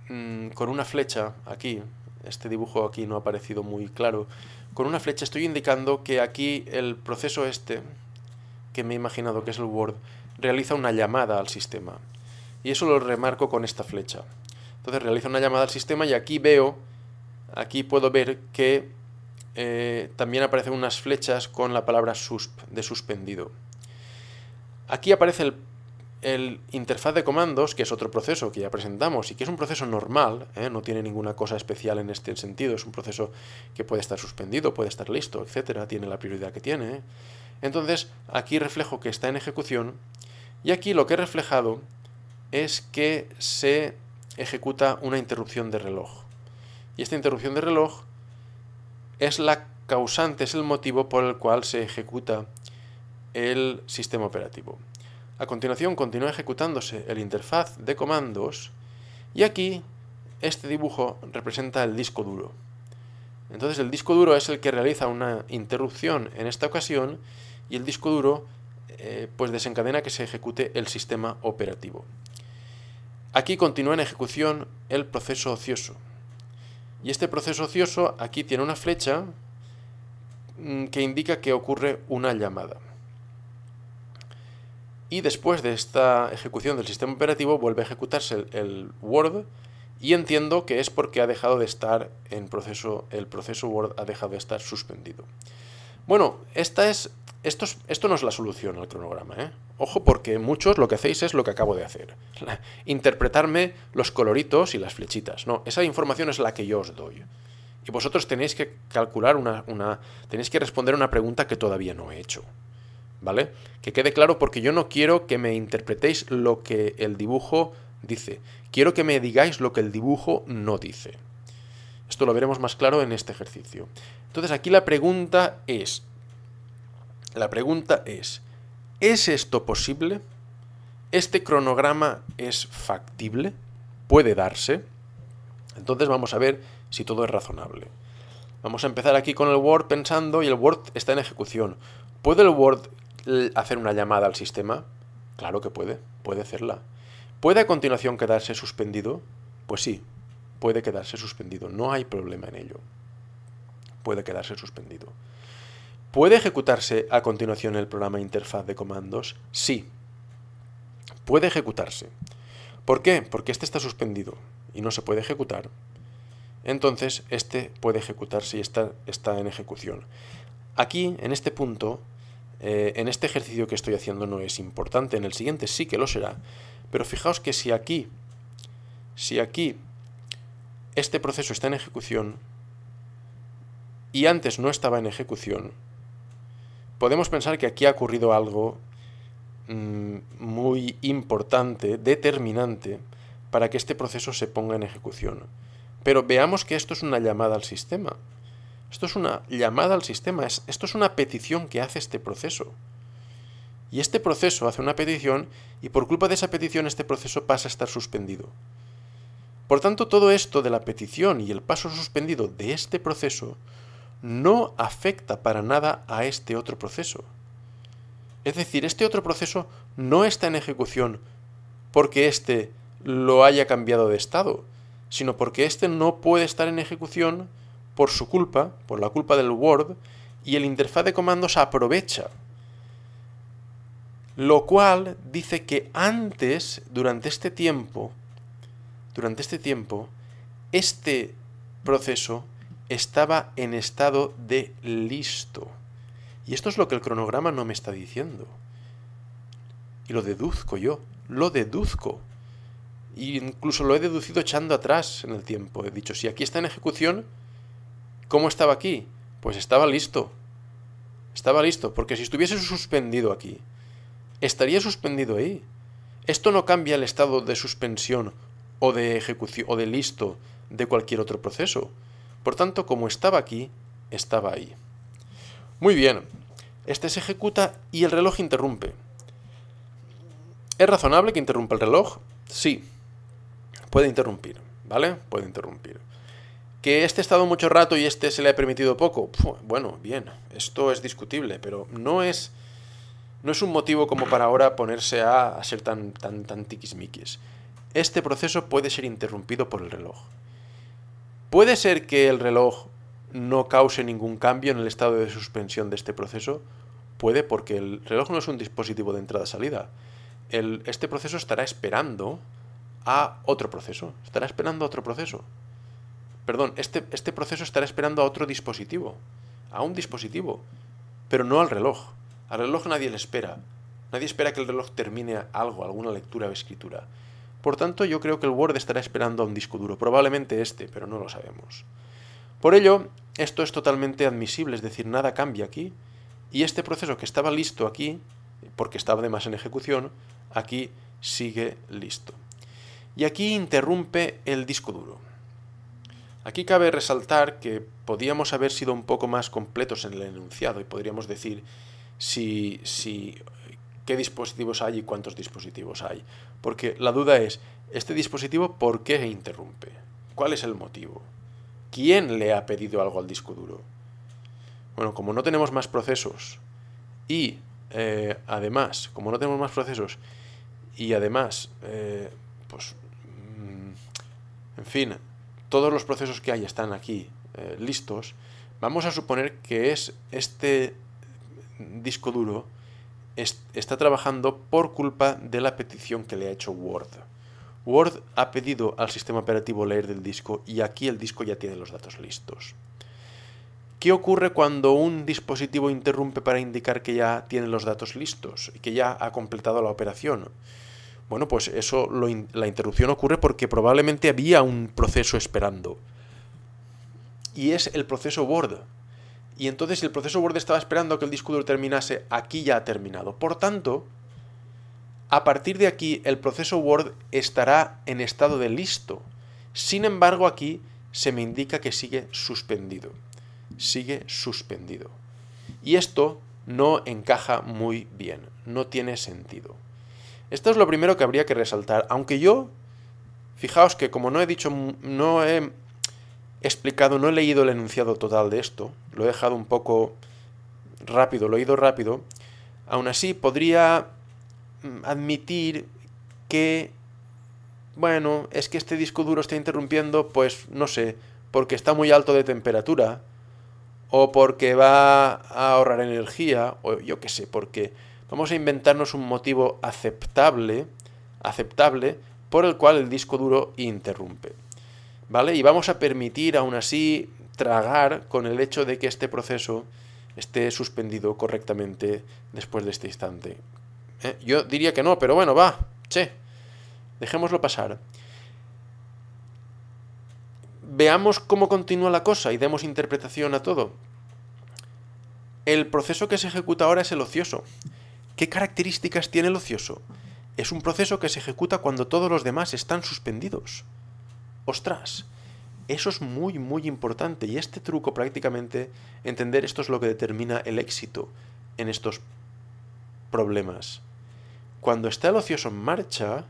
mm, con una flecha, aquí, este dibujo aquí no ha parecido muy claro, con una flecha estoy indicando que aquí el proceso este, que me he imaginado que es el Word, realiza una llamada al sistema. Y eso lo remarco con esta flecha. Entonces realiza una llamada al sistema y aquí veo, aquí puedo ver que eh, también aparecen unas flechas con la palabra susp, de suspendido. Aquí aparece el, interfaz de comandos, que es otro proceso que ya presentamos y que es un proceso normal, ¿eh? no tiene ninguna cosa especial en este sentido, es un proceso que puede estar suspendido, puede estar listo, etcétera, tiene la prioridad que tiene. ¿eh? Entonces, aquí reflejo que está en ejecución y aquí lo que he reflejado es que se ejecuta una interrupción de reloj. Y esta interrupción de reloj es la causante, es el motivo por el cual se ejecuta el sistema operativo. A continuación continúa ejecutándose el interfaz de comandos y aquí este dibujo representa el disco duro. Entonces el disco duro es el que realiza una interrupción en esta ocasión y el disco duro eh, pues desencadena que se ejecute el sistema operativo. Aquí continúa en ejecución el proceso ocioso, y este proceso ocioso aquí tiene una flecha mm, que indica que ocurre una llamada. Y después de esta ejecución del sistema operativo vuelve a ejecutarse el, Word y entiendo que es porque ha dejado de estar en proceso, el proceso Word ha dejado de estar suspendido. Bueno, esta es esto, no es la solución al cronograma, ¿eh? Ojo porque muchos lo que hacéis es lo que acabo de hacer. Interpretarme los coloritos y las flechitas. No, esa información es la que yo os doy. Y vosotros tenéis que calcular una, una... tenéis que responder una pregunta que todavía no he hecho. ¿Vale? Que quede claro porque yo no quiero que me interpretéis lo que el dibujo dice. Quiero que me digáis lo que el dibujo no dice. Esto lo veremos más claro en este ejercicio. Entonces aquí la pregunta es, la pregunta es, ¿es esto posible? ¿Este cronograma es factible? ¿Puede darse? Entonces vamos a ver si todo es razonable. Vamos a empezar aquí con el Word pensando y el Word está en ejecución. ¿Puede el Word eh, hacer una llamada al sistema? Claro que puede, puede hacerla. ¿Puede a continuación quedarse suspendido? Pues sí, puede quedarse suspendido, no hay problema en ello. Puede quedarse suspendido. ¿Puede ejecutarse a continuación el programa interfaz de comandos? Sí, puede ejecutarse. ¿Por qué? Porque este está suspendido y no se puede ejecutar. Entonces, este puede ejecutarse y está, está en ejecución. Aquí, en este punto, eh, en este ejercicio que estoy haciendo no es importante, en el siguiente sí que lo será, pero fijaos que si aquí, si aquí este proceso está en ejecución y antes no estaba en ejecución, podemos pensar que aquí ha ocurrido algo mm, muy importante, determinante, para que este proceso se ponga en ejecución. Pero veamos que esto es una llamada al sistema. Esto es una llamada al sistema, esto es una petición que hace este proceso. Y este proceso hace una petición y por culpa de esa petición este proceso pasa a estar suspendido. Por tanto, todo esto de la petición y el paso suspendido de este proceso no afecta para nada a este otro proceso. Es decir, este otro proceso no está en ejecución porque éste lo haya cambiado de estado, sino porque éste no puede estar en ejecución por su culpa, por la culpa del Word, y el interfaz de comandos aprovecha. Lo cual dice que antes, durante este tiempo, durante este tiempo, este proceso estaba en estado de listo. Y esto es lo que el cronograma no me está diciendo. Y lo deduzco yo, lo deduzco. incluso lo he deducido echando atrás en el tiempo. He dicho, si aquí está en ejecución, ¿cómo estaba aquí? Pues estaba listo. Estaba listo, porque si estuviese suspendido aquí, estaría suspendido ahí. Esto no cambia el estado de suspensión o de ejecución o de listo de cualquier otro proceso. Por tanto, como estaba aquí, estaba ahí. Muy bien, este se ejecuta y el reloj interrumpe. ¿Es razonable que interrumpa el reloj? Sí, puede interrumpir, ¿vale? Puede interrumpir. ¿Que este ha estado mucho rato y este se le ha permitido poco? bueno, bien, esto es discutible, pero no es, no es un motivo como para ahora ponerse a, hacer ser tan, tan, tan tiquismiquis. Este proceso puede ser interrumpido por el reloj. ¿Puede ser que el reloj no cause ningún cambio en el estado de suspensión de este proceso? Puede porque el reloj no es un dispositivo de entrada-salida. Este proceso estará esperando a otro proceso. Estará esperando a otro proceso. Perdón, este, este proceso estará esperando a otro dispositivo. A un dispositivo. Pero no al reloj. Al reloj nadie le espera. Nadie espera que el reloj termine algo, alguna lectura o escritura. Por tanto, yo creo que el Word estará esperando a un disco duro, probablemente este, pero no lo sabemos. Por ello, esto es totalmente admisible, es decir, nada cambia aquí, y este proceso que estaba listo aquí, porque estaba además en ejecución, aquí sigue listo. Y aquí interrumpe el disco duro. Aquí cabe resaltar que podíamos haber sido un poco más completos en el enunciado y podríamos decir si, si qué dispositivos hay y cuántos dispositivos hay. Porque la duda es, ¿este dispositivo por qué se interrumpe? ¿Cuál es el motivo? ¿Quién le ha pedido algo al disco duro? Bueno, como no tenemos más procesos y eh, además, como no tenemos más procesos y además, eh, pues, mm, en fin, todos los procesos que hay están aquí eh, listos, vamos a suponer que es este disco duro está trabajando por culpa de la petición que le ha hecho Word. Word ha pedido al sistema operativo leer del disco y aquí el disco ya tiene los datos listos. ¿Qué ocurre cuando un dispositivo interrumpe para indicar que ya tiene los datos listos y que ya ha completado la operación? Bueno, pues eso la interrupción ocurre porque probablemente había un proceso esperando. Y es el proceso Word y entonces el proceso Word estaba esperando a que el disco terminase, aquí ya ha terminado. Por tanto, a partir de aquí el proceso Word estará en estado de listo. Sin embargo, aquí se me indica que sigue suspendido. Sigue suspendido. Y esto no encaja muy bien, no tiene sentido. Esto es lo primero que habría que resaltar, aunque yo, fijaos que como no he dicho, no he explicado, no he leído el enunciado total de esto, lo he dejado un poco rápido, lo he ido rápido, aún así podría mm, admitir que, bueno, es que este disco duro está interrumpiendo, pues no sé, porque está muy alto de temperatura, o porque va a ahorrar energía, o yo qué sé, porque vamos a inventarnos un motivo aceptable, aceptable, por el cual el disco duro interrumpe. ¿vale? Y vamos a permitir aún así tragar con el hecho de que este proceso esté suspendido correctamente después de este instante. ¿Eh? Yo diría que no, pero bueno, va, che, dejémoslo pasar. Veamos cómo continúa la cosa y demos interpretación a todo. El proceso que se ejecuta ahora es el ocioso. ¿Qué características tiene el ocioso? Es un proceso que se ejecuta cuando todos los demás están suspendidos ostras, eso es muy, muy importante. Y este truco prácticamente, entender esto es lo que determina el éxito en estos problemas. Cuando está el ocioso en marcha,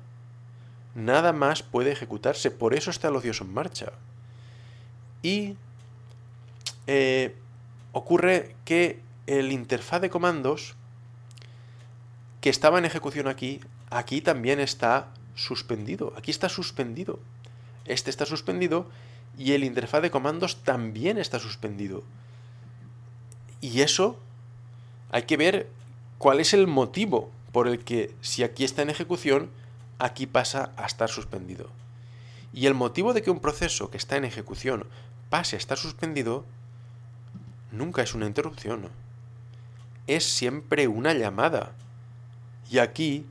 nada más puede ejecutarse. Por eso está el ocioso en marcha. Y eh, ocurre que el interfaz de comandos que estaba en ejecución aquí, aquí también está suspendido. Aquí está suspendido este está suspendido y el interfaz de comandos también está suspendido. Y eso hay que ver cuál es el motivo por el que si aquí está en ejecución, aquí pasa a estar suspendido. Y el motivo de que un proceso que está en ejecución pase a estar suspendido nunca es una interrupción. Es siempre una llamada. Y aquí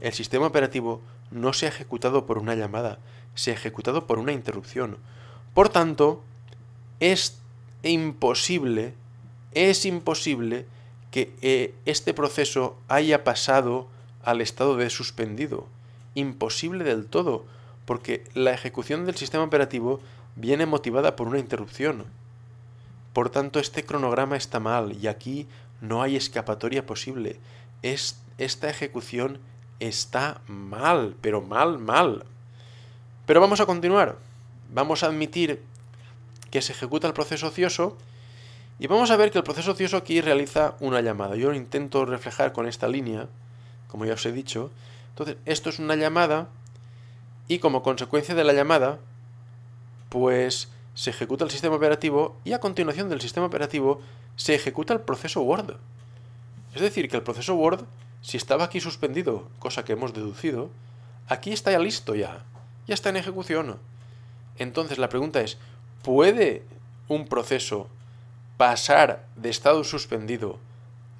el sistema operativo no se ha ejecutado por una llamada, se ha ejecutado por una interrupción. Por tanto, es imposible, es imposible que eh, este proceso haya pasado al estado de suspendido. Imposible del todo, porque la ejecución del sistema operativo viene motivada por una interrupción. Por tanto, este cronograma está mal y aquí no hay escapatoria posible. esta ejecución está mal, pero mal, mal. Pero vamos a continuar. Vamos a admitir que se ejecuta el proceso ocioso y vamos a ver que el proceso ocioso aquí realiza una llamada. Yo lo intento reflejar con esta línea, como ya os he dicho. Entonces, esto es una llamada y como consecuencia de la llamada, pues se ejecuta el sistema operativo y a continuación del sistema operativo se ejecuta el proceso Word. Es decir, que el proceso Word, si estaba aquí suspendido, cosa que hemos deducido, aquí está ya listo ya ya está en ejecución. Entonces la pregunta es, ¿puede un proceso pasar de estado suspendido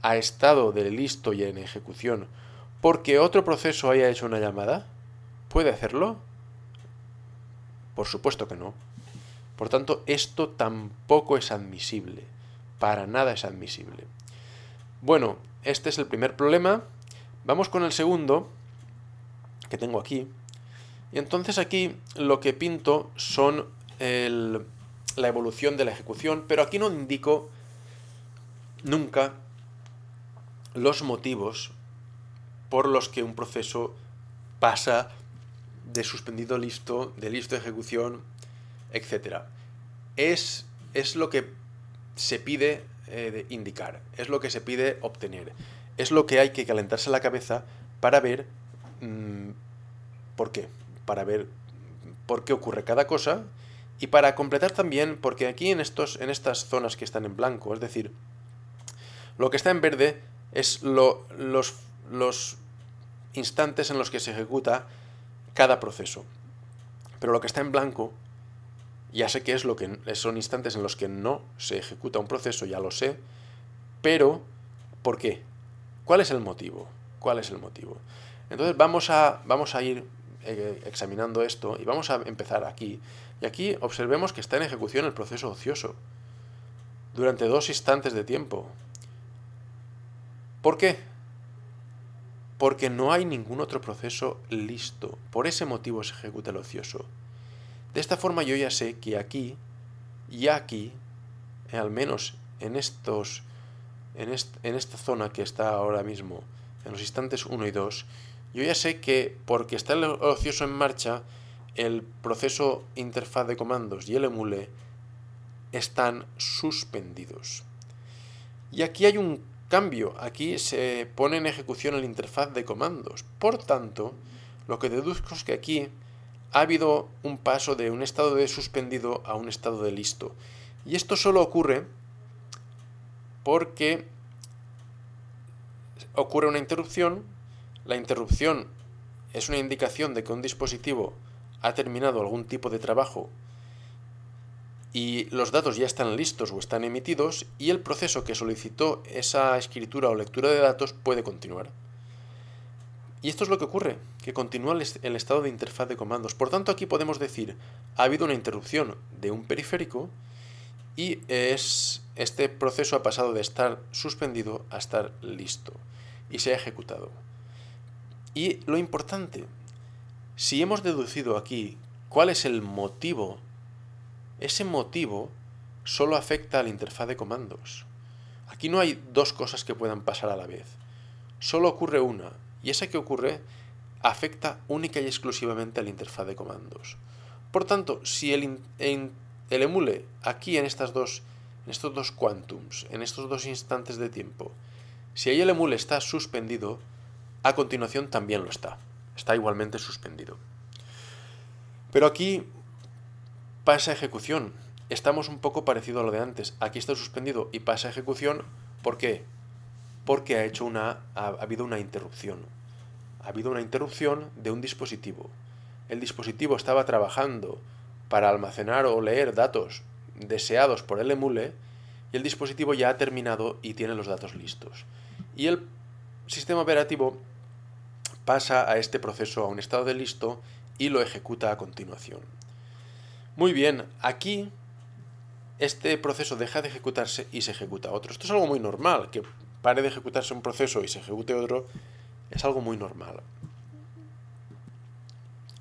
a estado de listo y en ejecución porque otro proceso haya hecho una llamada? ¿Puede hacerlo? Por supuesto que no. Por tanto, esto tampoco es admisible. Para nada es admisible. Bueno, este es el primer problema. Vamos con el segundo, que tengo aquí. Y entonces aquí lo que pinto son la evolución de la ejecución, pero aquí no indico nunca los motivos por los que un proceso pasa de suspendido listo, de listo de ejecución, etc. Es, lo que se pide eh, indicar, es lo que se pide obtener, es lo que hay que calentarse la cabeza para ver mm, por qué para ver por qué ocurre cada cosa y para completar también, porque aquí en, estos, en estas zonas que están en blanco, es decir, lo que está en verde es los, los instantes en los que se ejecuta cada proceso. Pero lo que está en blanco, ya sé que es lo que son instantes en los que no se ejecuta un proceso, ya lo sé, pero ¿por qué? ¿Cuál es el motivo? ¿Cuál es el motivo? Entonces vamos a, vamos a ir eh, examinando esto y vamos a empezar aquí. Y aquí observemos que está en ejecución el proceso ocioso durante dos instantes de tiempo. ¿Por qué? Porque no hay ningún otro proceso listo. Por ese motivo se ejecuta el ocioso. De esta forma yo ya sé que aquí y aquí, eh, al menos en estos en, en esta zona que está ahora mismo, en los instantes 1 y 2, yo ya sé que porque está el ocioso en marcha, el proceso interfaz de comandos y el emule están suspendidos. Y aquí hay un cambio, aquí se pone en ejecución el interfaz de comandos. Por tanto, lo que deduzco es que aquí ha habido un paso de un estado de suspendido a un estado de listo. Y esto solo ocurre porque ocurre una interrupción la interrupción es una indicación de que un dispositivo ha terminado algún tipo de trabajo y los datos ya están listos o están emitidos y el proceso que solicitó esa escritura o lectura de datos puede continuar. Y esto es lo que ocurre, que continúa el estado de interfaz de comandos. Por tanto, aquí podemos decir, ha habido una interrupción de un periférico y este proceso ha pasado de estar suspendido a estar listo y se ha ejecutado. Y lo importante, si hemos deducido aquí cuál es el motivo, ese motivo solo afecta a la interfaz de comandos. Aquí no hay dos cosas que puedan pasar a la vez. Solo ocurre una, y esa que ocurre afecta única y exclusivamente a la interfaz de comandos. Por tanto, si el, emule aquí en, estas dos, en estos dos quantums, en estos dos instantes de tiempo, si ahí el emule está suspendido, a continuación también lo está. Está igualmente suspendido. Pero aquí pasa ejecución. Estamos un poco parecido a lo de antes. Aquí está suspendido y pasa ejecución. ¿Por qué? Porque ha, hecho una, ha habido una interrupción. Ha habido una interrupción de un dispositivo. El dispositivo estaba trabajando para almacenar o leer datos deseados por el emule y el dispositivo ya ha terminado y tiene los datos listos. Y el sistema operativo pasa a este proceso a un estado de listo y lo ejecuta a continuación. Muy bien, aquí este proceso deja de ejecutarse y se ejecuta otro. Esto es algo muy normal, que pare de ejecutarse un proceso y se ejecute otro, es algo muy normal.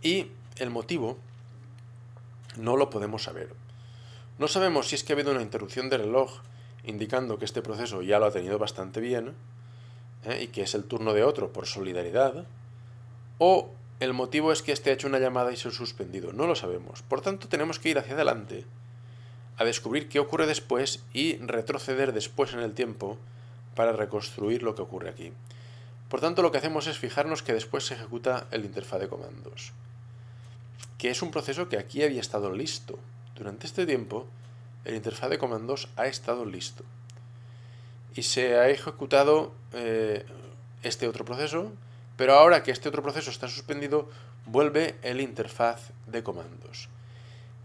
Y el motivo no lo podemos saber. No sabemos si es que ha habido una interrupción de reloj indicando que este proceso ya lo ha tenido bastante bien ¿eh? y que es el turno de otro por solidaridad, o el motivo es que este ha hecho una llamada y se ha suspendido. No lo sabemos. Por tanto, tenemos que ir hacia adelante a descubrir qué ocurre después y retroceder después en el tiempo para reconstruir lo que ocurre aquí. Por tanto, lo que hacemos es fijarnos que después se ejecuta el interfaz de comandos, que es un proceso que aquí había estado listo. Durante este tiempo, el interfaz de comandos ha estado listo. Y se ha ejecutado eh, este otro proceso, pero ahora que este otro proceso está suspendido, vuelve el interfaz de comandos,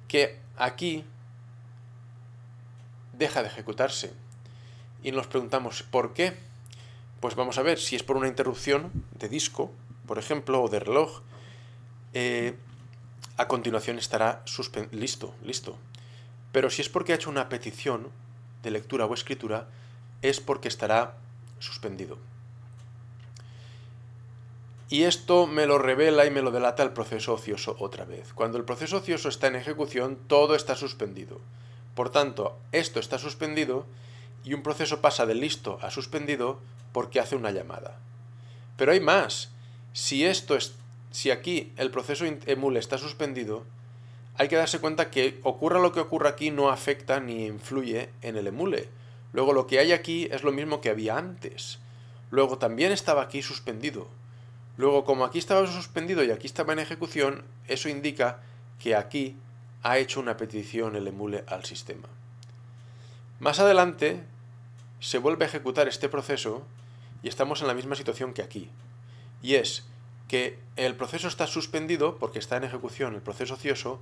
que aquí deja de ejecutarse. Y nos preguntamos, ¿por qué? Pues vamos a ver, si es por una interrupción de disco, por ejemplo, o de reloj, eh, a continuación estará listo, listo. Pero si es porque ha hecho una petición de lectura o escritura, es porque estará suspendido. Y esto me lo revela y me lo delata el proceso ocioso otra vez. Cuando el proceso ocioso está en ejecución, todo está suspendido. Por tanto, esto está suspendido y un proceso pasa de listo a suspendido porque hace una llamada. Pero hay más. Si esto es, si aquí el proceso emule está suspendido, hay que darse cuenta que ocurra lo que ocurra aquí no afecta ni influye en el emule. Luego lo que hay aquí es lo mismo que había antes. Luego también estaba aquí suspendido, Luego, como aquí estaba suspendido y aquí estaba en ejecución, eso indica que aquí ha hecho una petición el emule al sistema. Más adelante se vuelve a ejecutar este proceso y estamos en la misma situación que aquí. Y es que el proceso está suspendido porque está en ejecución el proceso ocioso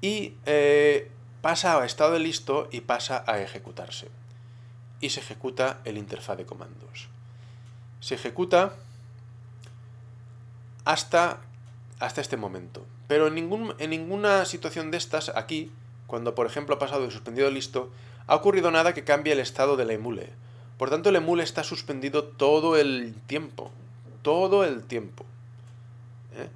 y eh, pasa a estado de listo y pasa a ejecutarse. Y se ejecuta el interfaz de comandos. Se ejecuta hasta, hasta este momento. Pero en, ninguna situación de estas, aquí, cuando por ejemplo ha pasado de suspendido listo, ha ocurrido nada que cambie el estado de la emule. Por tanto, el emule está suspendido todo el tiempo. Todo el tiempo. ¿eh?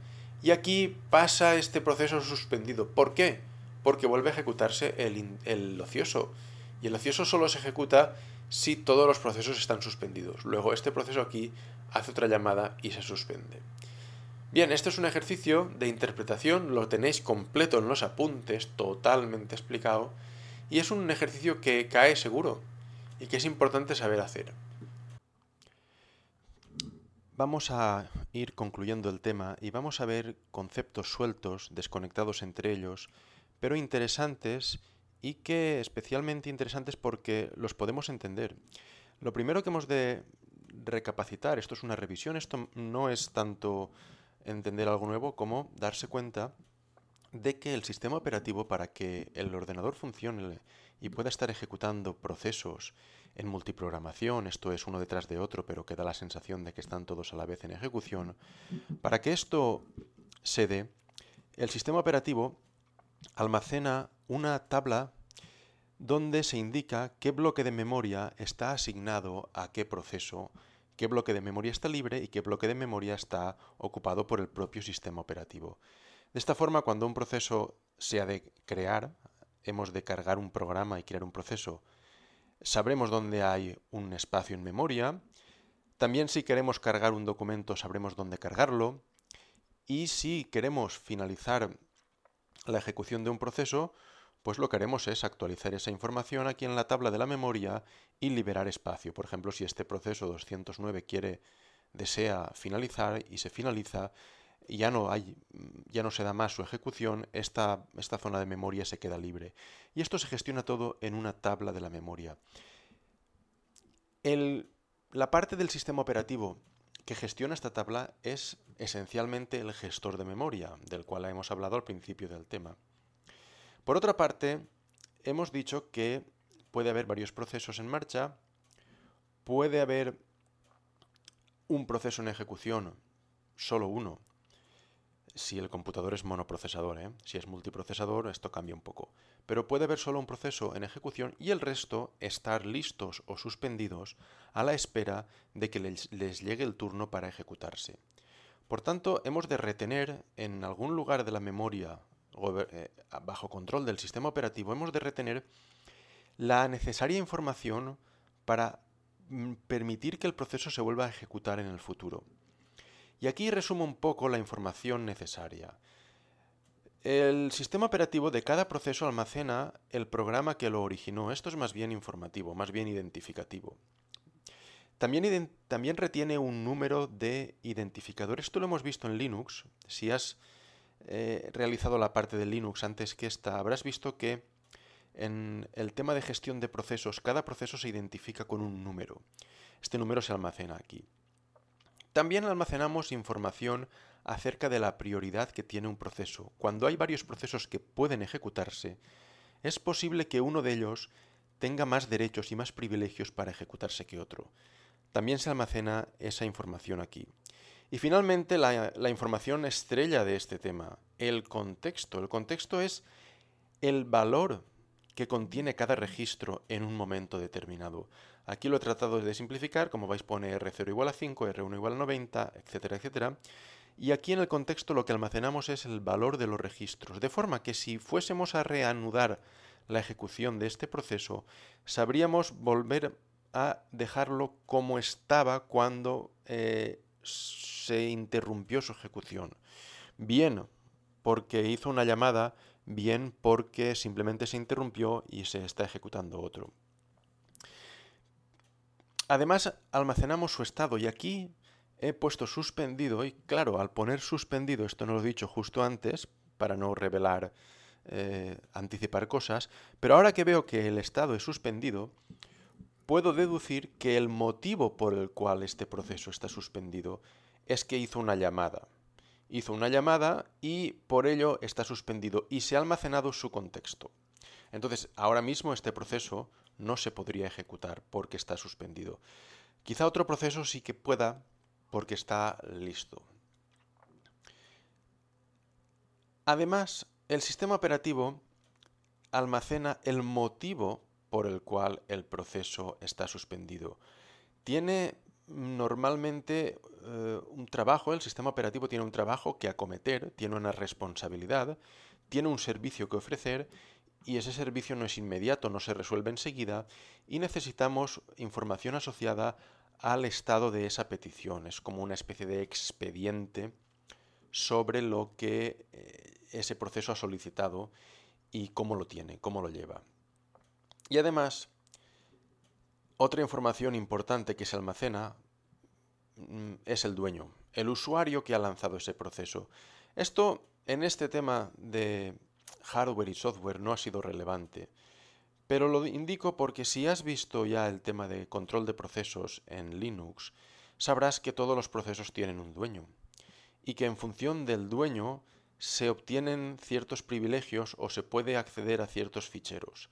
Y aquí pasa este proceso suspendido. ¿Por qué? Porque vuelve a ejecutarse el, el ocioso. Y el ocioso solo se ejecuta si todos los procesos están suspendidos. Luego este proceso aquí hace otra llamada y se suspende. Bien, esto es un ejercicio de interpretación, lo tenéis completo en los apuntes, totalmente explicado, y es un ejercicio que cae seguro y que es importante saber hacer. Vamos a ir concluyendo el tema y vamos a ver conceptos sueltos, desconectados entre ellos, pero interesantes y que especialmente interesantes porque los podemos entender. Lo primero que hemos de recapacitar, esto es una revisión, esto no es tanto entender algo nuevo como darse cuenta de que el sistema operativo para que el ordenador funcione y pueda estar ejecutando procesos en multiprogramación, esto es uno detrás de otro, pero que da la sensación de que están todos a la vez en ejecución, para que esto se dé, el sistema operativo almacena una tabla donde se indica qué bloque de memoria está asignado a qué proceso qué bloque de memoria está libre y qué bloque de memoria está ocupado por el propio sistema operativo. De esta forma, cuando un proceso se ha de crear, hemos de cargar un programa y crear un proceso, sabremos dónde hay un espacio en memoria, también si queremos cargar un documento sabremos dónde cargarlo, y si queremos finalizar la ejecución de un proceso, pues lo que haremos es actualizar esa información aquí en la tabla de la memoria y liberar espacio. Por ejemplo, si este proceso 209 quiere, desea finalizar y se finaliza, ya no, hay, ya no se da más su ejecución, esta, zona de memoria se queda libre. Y esto se gestiona todo en una tabla de la memoria. la parte del sistema operativo que gestiona esta tabla es esencialmente el gestor de memoria, del cual hemos hablado al principio del tema. Por otra parte, hemos dicho que puede haber varios procesos en marcha, puede haber un proceso en ejecución, solo uno, si el computador es monoprocesador, ¿eh? si es multiprocesador esto cambia un poco, pero puede haber solo un proceso en ejecución y el resto estar listos o suspendidos a la espera de que les, les llegue el turno para ejecutarse. Por tanto, hemos de retener en algún lugar de la memoria eh, bajo control del sistema operativo, hemos de retener la necesaria información para mm, permitir que el proceso se vuelva a ejecutar en el futuro. Y aquí resumo un poco la información necesaria. El sistema operativo de cada proceso almacena el programa que lo originó. Esto es más bien informativo, más bien identificativo. También, también retiene un número de identificadores. Esto lo hemos visto en Linux. Si has he realizado la parte de Linux antes que esta, habrás visto que en el tema de gestión de procesos, cada proceso se identifica con un número. Este número se almacena aquí. También almacenamos información acerca de la prioridad que tiene un proceso. Cuando hay varios procesos que pueden ejecutarse, es posible que uno de ellos tenga más derechos y más privilegios para ejecutarse que otro. También se almacena esa información aquí. Y finalmente la, información estrella de este tema, el contexto. El contexto es el valor que contiene cada registro en un momento determinado. Aquí lo he tratado de simplificar, como vais pone R0 igual a 5, R1 igual a 90, etcétera, etcétera. Y aquí en el contexto lo que almacenamos es el valor de los registros, de forma que si fuésemos a reanudar la ejecución de este proceso, sabríamos volver a dejarlo como estaba cuando eh, se interrumpió su ejecución. Bien porque hizo una llamada, bien porque simplemente se interrumpió y se está ejecutando otro. Además, almacenamos su estado y aquí he puesto suspendido y claro, al poner suspendido, esto no lo he dicho justo antes para no revelar, eh, anticipar cosas, pero ahora que veo que el estado es suspendido, puedo deducir que el motivo por el cual este proceso está suspendido es que hizo una llamada. Hizo una llamada y por ello está suspendido y se ha almacenado su contexto. Entonces, ahora mismo este proceso no se podría ejecutar porque está suspendido. Quizá otro proceso sí que pueda porque está listo. Además, el sistema operativo almacena el motivo por el cual el proceso está suspendido. Tiene mm, normalmente eh, un trabajo, el sistema operativo tiene un trabajo que acometer, tiene una responsabilidad, tiene un servicio que ofrecer y ese servicio no es inmediato, no se resuelve enseguida y necesitamos información asociada al estado de esa petición. Es como una especie de expediente sobre lo que eh, ese proceso ha solicitado y cómo lo tiene, cómo lo lleva. Y además, otra información importante que se almacena mm, es el dueño, el usuario que ha lanzado ese proceso. Esto en este tema de hardware y software no ha sido relevante, pero lo indico porque si has visto ya el tema de control de procesos en Linux, sabrás que todos los procesos tienen un dueño y que en función del dueño se obtienen ciertos privilegios o se puede acceder a ciertos ficheros.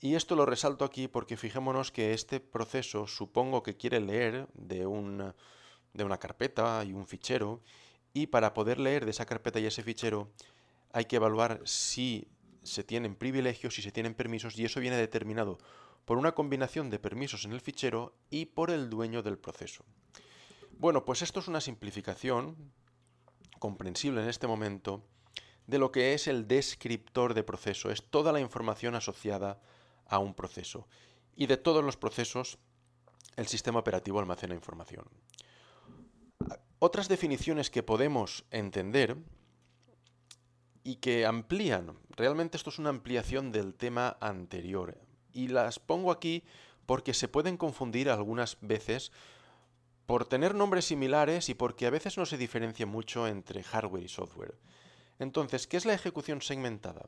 Y esto lo resalto aquí porque fijémonos que este proceso supongo que quiere leer de, de una carpeta y un fichero, y para poder leer de esa carpeta y ese fichero hay que evaluar si se tienen privilegios, si se tienen permisos, y eso viene determinado por una combinación de permisos en el fichero y por el dueño del proceso. Bueno, pues esto es una simplificación comprensible en este momento de lo que es el descriptor de proceso. Es toda la información asociada a un proceso. Y de todos los procesos, el sistema operativo almacena información. Otras definiciones que podemos entender y que amplían, realmente esto es una ampliación del tema anterior. Y las pongo aquí porque se pueden confundir algunas veces por tener nombres similares y porque a veces no se diferencia mucho entre hardware y software. Entonces, ¿qué es la ejecución segmentada?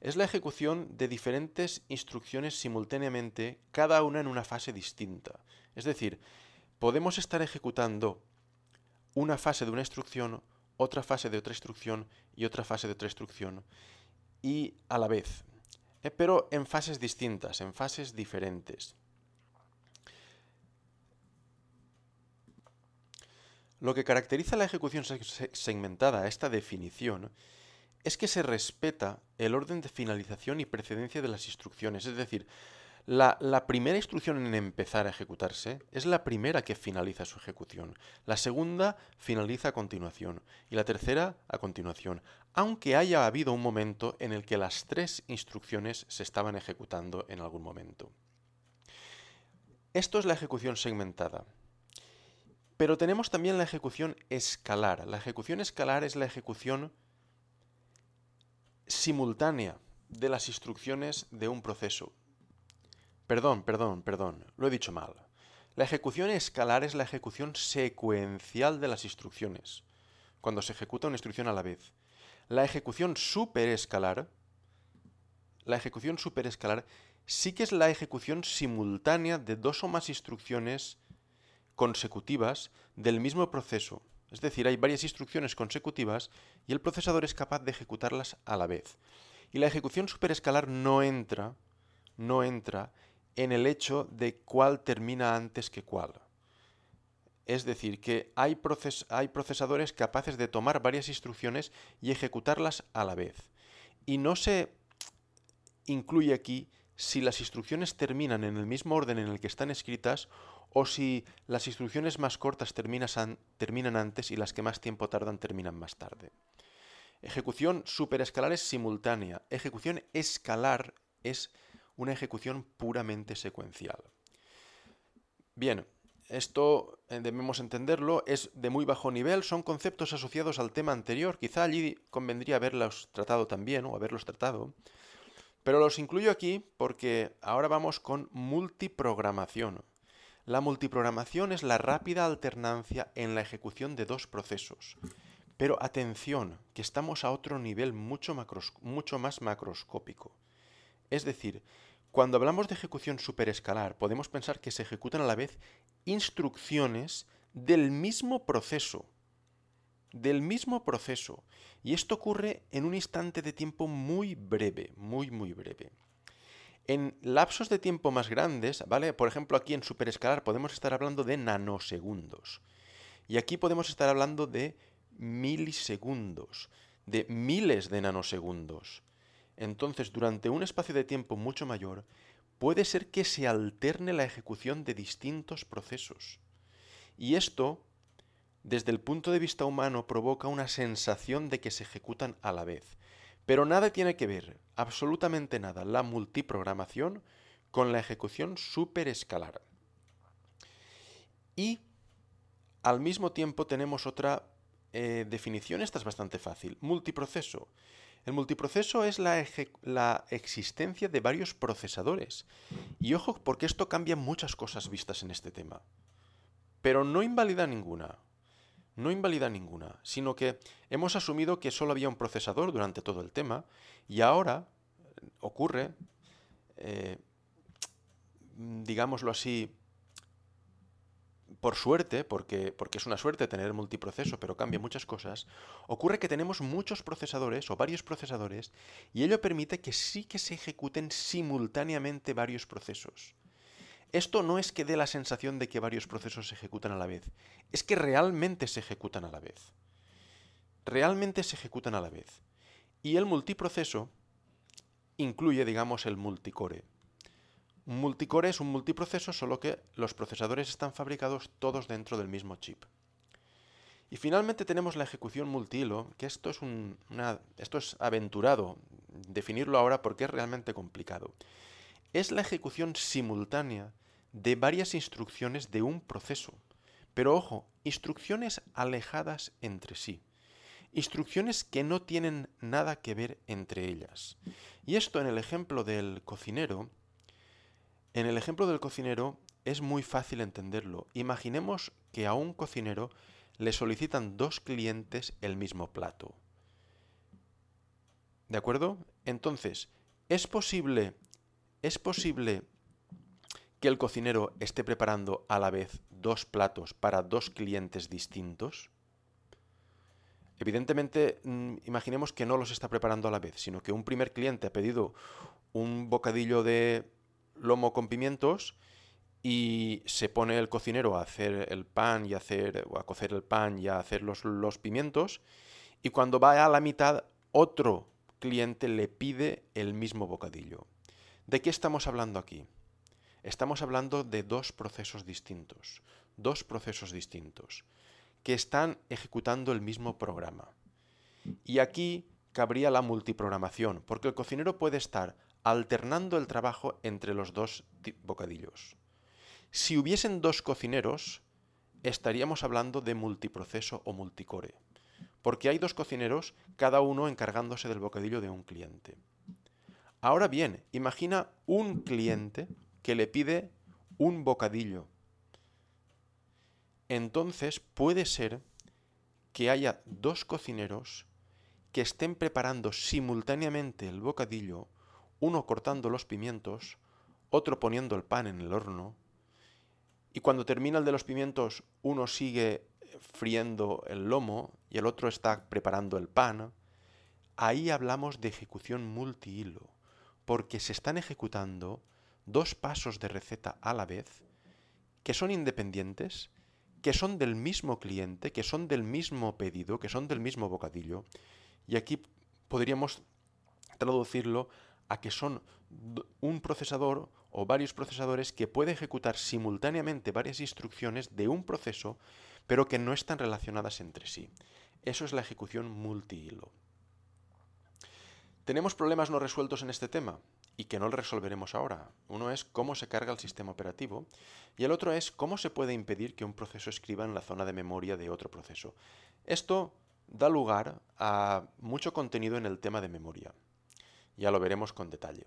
es la ejecución de diferentes instrucciones simultáneamente, cada una en una fase distinta. Es decir, podemos estar ejecutando una fase de una instrucción, otra fase de otra instrucción y otra fase de otra instrucción, y a la vez, eh, pero en fases distintas, en fases diferentes. Lo que caracteriza la ejecución segmentada, esta definición, es que se respeta el orden de finalización y precedencia de las instrucciones. Es decir, la, primera instrucción en empezar a ejecutarse es la primera que finaliza su ejecución. La segunda finaliza a continuación y la tercera a continuación, aunque haya habido un momento en el que las tres instrucciones se estaban ejecutando en algún momento. Esto es la ejecución segmentada. Pero tenemos también la ejecución escalar. La ejecución escalar es la ejecución simultánea de las instrucciones de un proceso. Perdón, perdón, perdón, lo he dicho mal. La ejecución escalar es la ejecución secuencial de las instrucciones, cuando se ejecuta una instrucción a la vez. La ejecución superescalar, la ejecución superescalar sí que es la ejecución simultánea de dos o más instrucciones consecutivas del mismo proceso es decir, hay varias instrucciones consecutivas y el procesador es capaz de ejecutarlas a la vez. Y la ejecución superescalar no entra, no entra en el hecho de cuál termina antes que cuál. Es decir, que hay, hay procesadores capaces de tomar varias instrucciones y ejecutarlas a la vez. Y no se incluye aquí si las instrucciones terminan en el mismo orden en el que están escritas o si las instrucciones más cortas terminan antes y las que más tiempo tardan terminan más tarde. Ejecución superescalar es simultánea. Ejecución escalar es una ejecución puramente secuencial. Bien, esto eh, debemos entenderlo, es de muy bajo nivel, son conceptos asociados al tema anterior, quizá allí convendría haberlos tratado también o haberlos tratado, pero los incluyo aquí porque ahora vamos con multiprogramación. La multiprogramación es la rápida alternancia en la ejecución de dos procesos. Pero atención, que estamos a otro nivel mucho, más macroscópico. Es decir, cuando hablamos de ejecución superescalar, podemos pensar que se ejecutan a la vez instrucciones del mismo proceso. Del mismo proceso. Y esto ocurre en un instante de tiempo muy breve, muy, muy breve. En lapsos de tiempo más grandes, ¿vale? Por ejemplo, aquí en superescalar podemos estar hablando de nanosegundos. Y aquí podemos estar hablando de milisegundos, de miles de nanosegundos. Entonces, durante un espacio de tiempo mucho mayor, puede ser que se alterne la ejecución de distintos procesos. Y esto, desde el punto de vista humano, provoca una sensación de que se ejecutan a la vez. Pero nada tiene que ver, absolutamente nada, la multiprogramación con la ejecución superescalar. Y al mismo tiempo tenemos otra eh, definición, esta es bastante fácil, multiproceso. El multiproceso es la, la, existencia de varios procesadores. Y ojo, porque esto cambia muchas cosas vistas en este tema. Pero no invalida ninguna no invalida ninguna, sino que hemos asumido que solo había un procesador durante todo el tema y ahora eh, ocurre, eh, mm, digámoslo así, por suerte, porque, porque es una suerte tener multiproceso, pero cambia muchas cosas, ocurre que tenemos muchos procesadores o varios procesadores y ello permite que sí que se ejecuten simultáneamente varios procesos. Esto no es que dé la sensación de que varios procesos se ejecutan a la vez, es que realmente se ejecutan a la vez. Realmente se ejecutan a la vez. Y el multiproceso incluye, digamos, el multicore. multicore es un multiproceso, solo que los procesadores están fabricados todos dentro del mismo chip. Y finalmente tenemos la ejecución multihilo, que esto es, un, esto es aventurado, definirlo ahora porque es realmente complicado es la ejecución simultánea de varias instrucciones de un proceso. Pero ojo, instrucciones alejadas entre sí. Instrucciones que no tienen nada que ver entre ellas. Y esto en el ejemplo del cocinero, en el ejemplo del cocinero es muy fácil entenderlo. Imaginemos que a un cocinero le solicitan dos clientes el mismo plato. ¿De acuerdo? Entonces, ¿es posible ¿Es posible que el cocinero esté preparando a la vez dos platos para dos clientes distintos? Evidentemente, mm, imaginemos que no los está preparando a la vez, sino que un primer cliente ha pedido un bocadillo de lomo con pimientos y se pone el cocinero a hacer el pan y a hacer o a cocer el pan y a hacer los, los pimientos y cuando va a la mitad otro cliente le pide el mismo bocadillo. ¿De qué estamos hablando aquí? Estamos hablando de dos procesos distintos, dos procesos distintos, que están ejecutando el mismo programa. Y aquí cabría la multiprogramación, porque el cocinero puede estar alternando el trabajo entre los dos bocadillos. Si hubiesen dos cocineros, estaríamos hablando de multiproceso o multicore, porque hay dos cocineros, cada uno encargándose del bocadillo de un cliente. Ahora bien, imagina un cliente que le pide un bocadillo. Entonces puede ser que haya dos cocineros que estén preparando simultáneamente el bocadillo, uno cortando los pimientos, otro poniendo el pan en el horno, y cuando termina el de los pimientos, uno sigue friendo el lomo y el otro está preparando el pan. Ahí hablamos de ejecución multihilo porque se están ejecutando dos pasos de receta a la vez que son independientes, que son del mismo cliente, que son del mismo pedido, que son del mismo bocadillo. Y aquí podríamos traducirlo a que son un procesador o varios procesadores que puede ejecutar simultáneamente varias instrucciones de un proceso, pero que no están relacionadas entre sí. Eso es la ejecución multihilo. Tenemos problemas no resueltos en este tema y que no lo resolveremos ahora. Uno es cómo se carga el sistema operativo y el otro es cómo se puede impedir que un proceso escriba en la zona de memoria de otro proceso. Esto da lugar a mucho contenido en el tema de memoria. Ya lo veremos con detalle.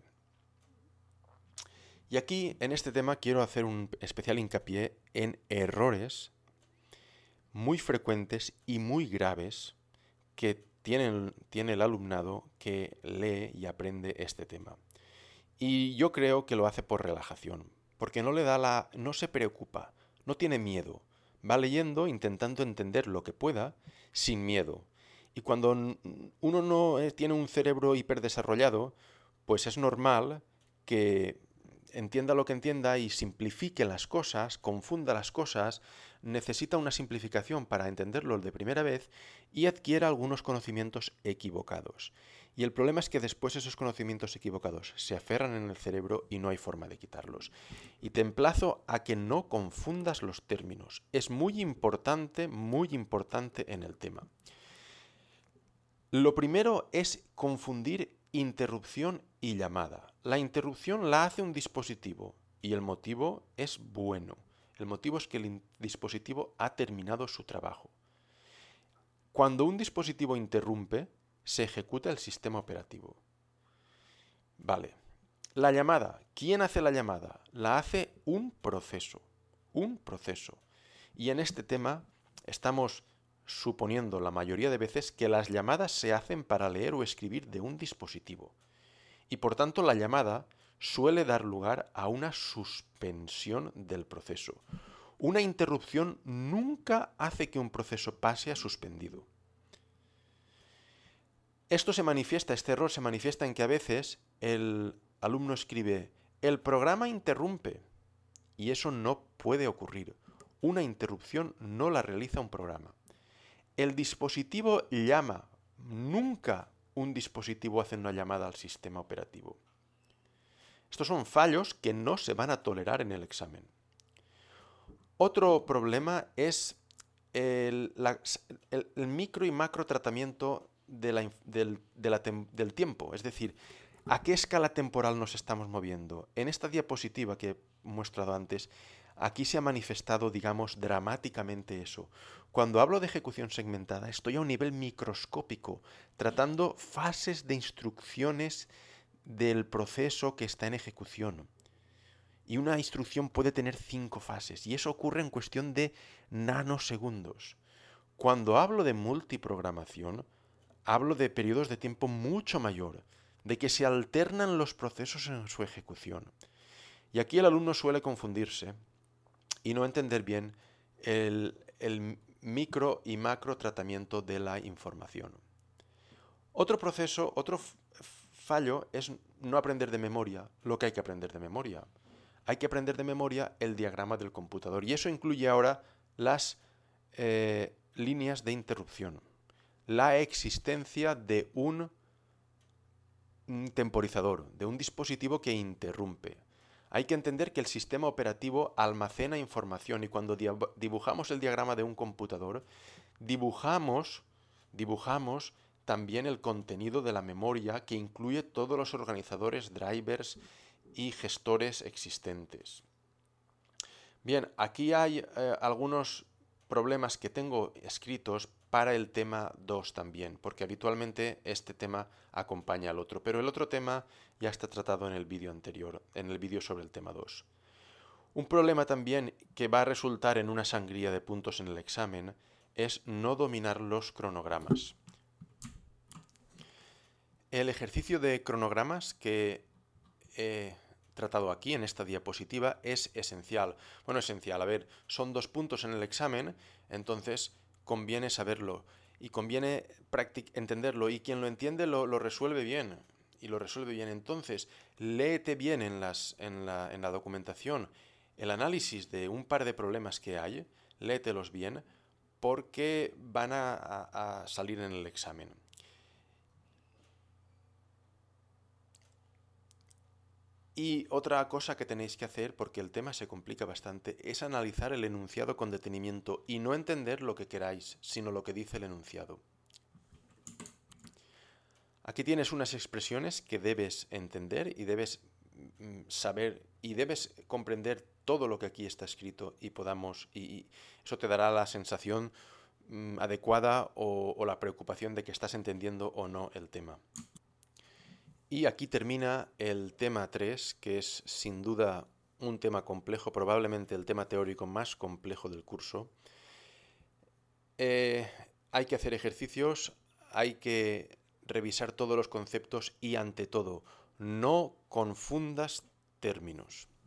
Y aquí, en este tema, quiero hacer un especial hincapié en errores muy frecuentes y muy graves que tiene, el alumnado que lee y aprende este tema. Y yo creo que lo hace por relajación, porque no le da la. no se preocupa, no tiene miedo. Va leyendo intentando entender lo que pueda sin miedo. Y cuando uno no eh, tiene un cerebro hiperdesarrollado, pues es normal que entienda lo que entienda y simplifique las cosas, confunda las cosas, necesita una simplificación para entenderlo de primera vez y adquiera algunos conocimientos equivocados. Y el problema es que después esos conocimientos equivocados se aferran en el cerebro y no hay forma de quitarlos. Y te emplazo a que no confundas los términos. Es muy importante, muy importante en el tema. Lo primero es confundir interrupción y llamada. La interrupción la hace un dispositivo y el motivo es bueno. El motivo es que el dispositivo ha terminado su trabajo. Cuando un dispositivo interrumpe, se ejecuta el sistema operativo. Vale. La llamada. ¿Quién hace la llamada? La hace un proceso. Un proceso. Y en este tema estamos suponiendo la mayoría de veces que las llamadas se hacen para leer o escribir de un dispositivo. Y por tanto la llamada suele dar lugar a una suspensión del proceso. Una interrupción nunca hace que un proceso pase a suspendido. Esto se manifiesta, este error se manifiesta en que a veces el alumno escribe, el programa interrumpe, y eso no puede ocurrir. Una interrupción no la realiza un programa. El dispositivo llama, nunca un dispositivo hace una llamada al sistema operativo. Estos son fallos que no se van a tolerar en el examen. Otro problema es el, micro y macro tratamiento del, del tiempo, es decir, ¿A qué escala temporal nos estamos moviendo? En esta diapositiva que he mostrado antes, aquí se ha manifestado, digamos, dramáticamente eso. Cuando hablo de ejecución segmentada, estoy a un nivel microscópico, tratando fases de instrucciones del proceso que está en ejecución. Y una instrucción puede tener cinco fases, y eso ocurre en cuestión de nanosegundos. Cuando hablo de multiprogramación, hablo de periodos de tiempo mucho mayor, de que se alternan los procesos en su ejecución. Y aquí el alumno suele confundirse y no entender bien el, el micro y macro tratamiento de la información. Otro proceso, otro fallo es no aprender de memoria lo que hay que aprender de memoria. Hay que aprender de memoria el diagrama del computador y eso incluye ahora las eh, líneas de interrupción, la existencia de un temporizador, de un dispositivo que interrumpe. Hay que entender que el sistema operativo almacena información y cuando dibujamos el diagrama de un computador, dibujamos, dibujamos también el contenido de la memoria que incluye todos los organizadores, drivers y gestores existentes. Bien, aquí hay eh, algunos problemas que tengo escritos para el tema 2 también, porque habitualmente este tema acompaña al otro, pero el otro tema ya está tratado en el vídeo anterior, en el vídeo sobre el tema 2. Un problema también que va a resultar en una sangría de puntos en el examen es no dominar los cronogramas. El ejercicio de cronogramas que he tratado aquí en esta diapositiva es esencial. Bueno, esencial, a ver, son dos puntos en el examen, entonces conviene saberlo y conviene entenderlo y quien lo entiende lo, resuelve bien y lo resuelve bien. Entonces, léete bien en, las, en, la, documentación el análisis de un par de problemas que hay, léetelos bien porque van a salir en el examen. Y otra cosa que tenéis que hacer, porque el tema se complica bastante, es analizar el enunciado con detenimiento y no entender lo que queráis, sino lo que dice el enunciado. Aquí tienes unas expresiones que debes entender y debes mm, saber y debes comprender todo lo que aquí está escrito y podamos y, eso te dará la sensación mm, adecuada o la preocupación de que estás entendiendo o no el tema. Y aquí termina el tema 3, que es sin duda un tema complejo, probablemente el tema teórico más complejo del curso. Eh, hay que hacer ejercicios, hay que revisar todos los conceptos y ante todo, no confundas términos.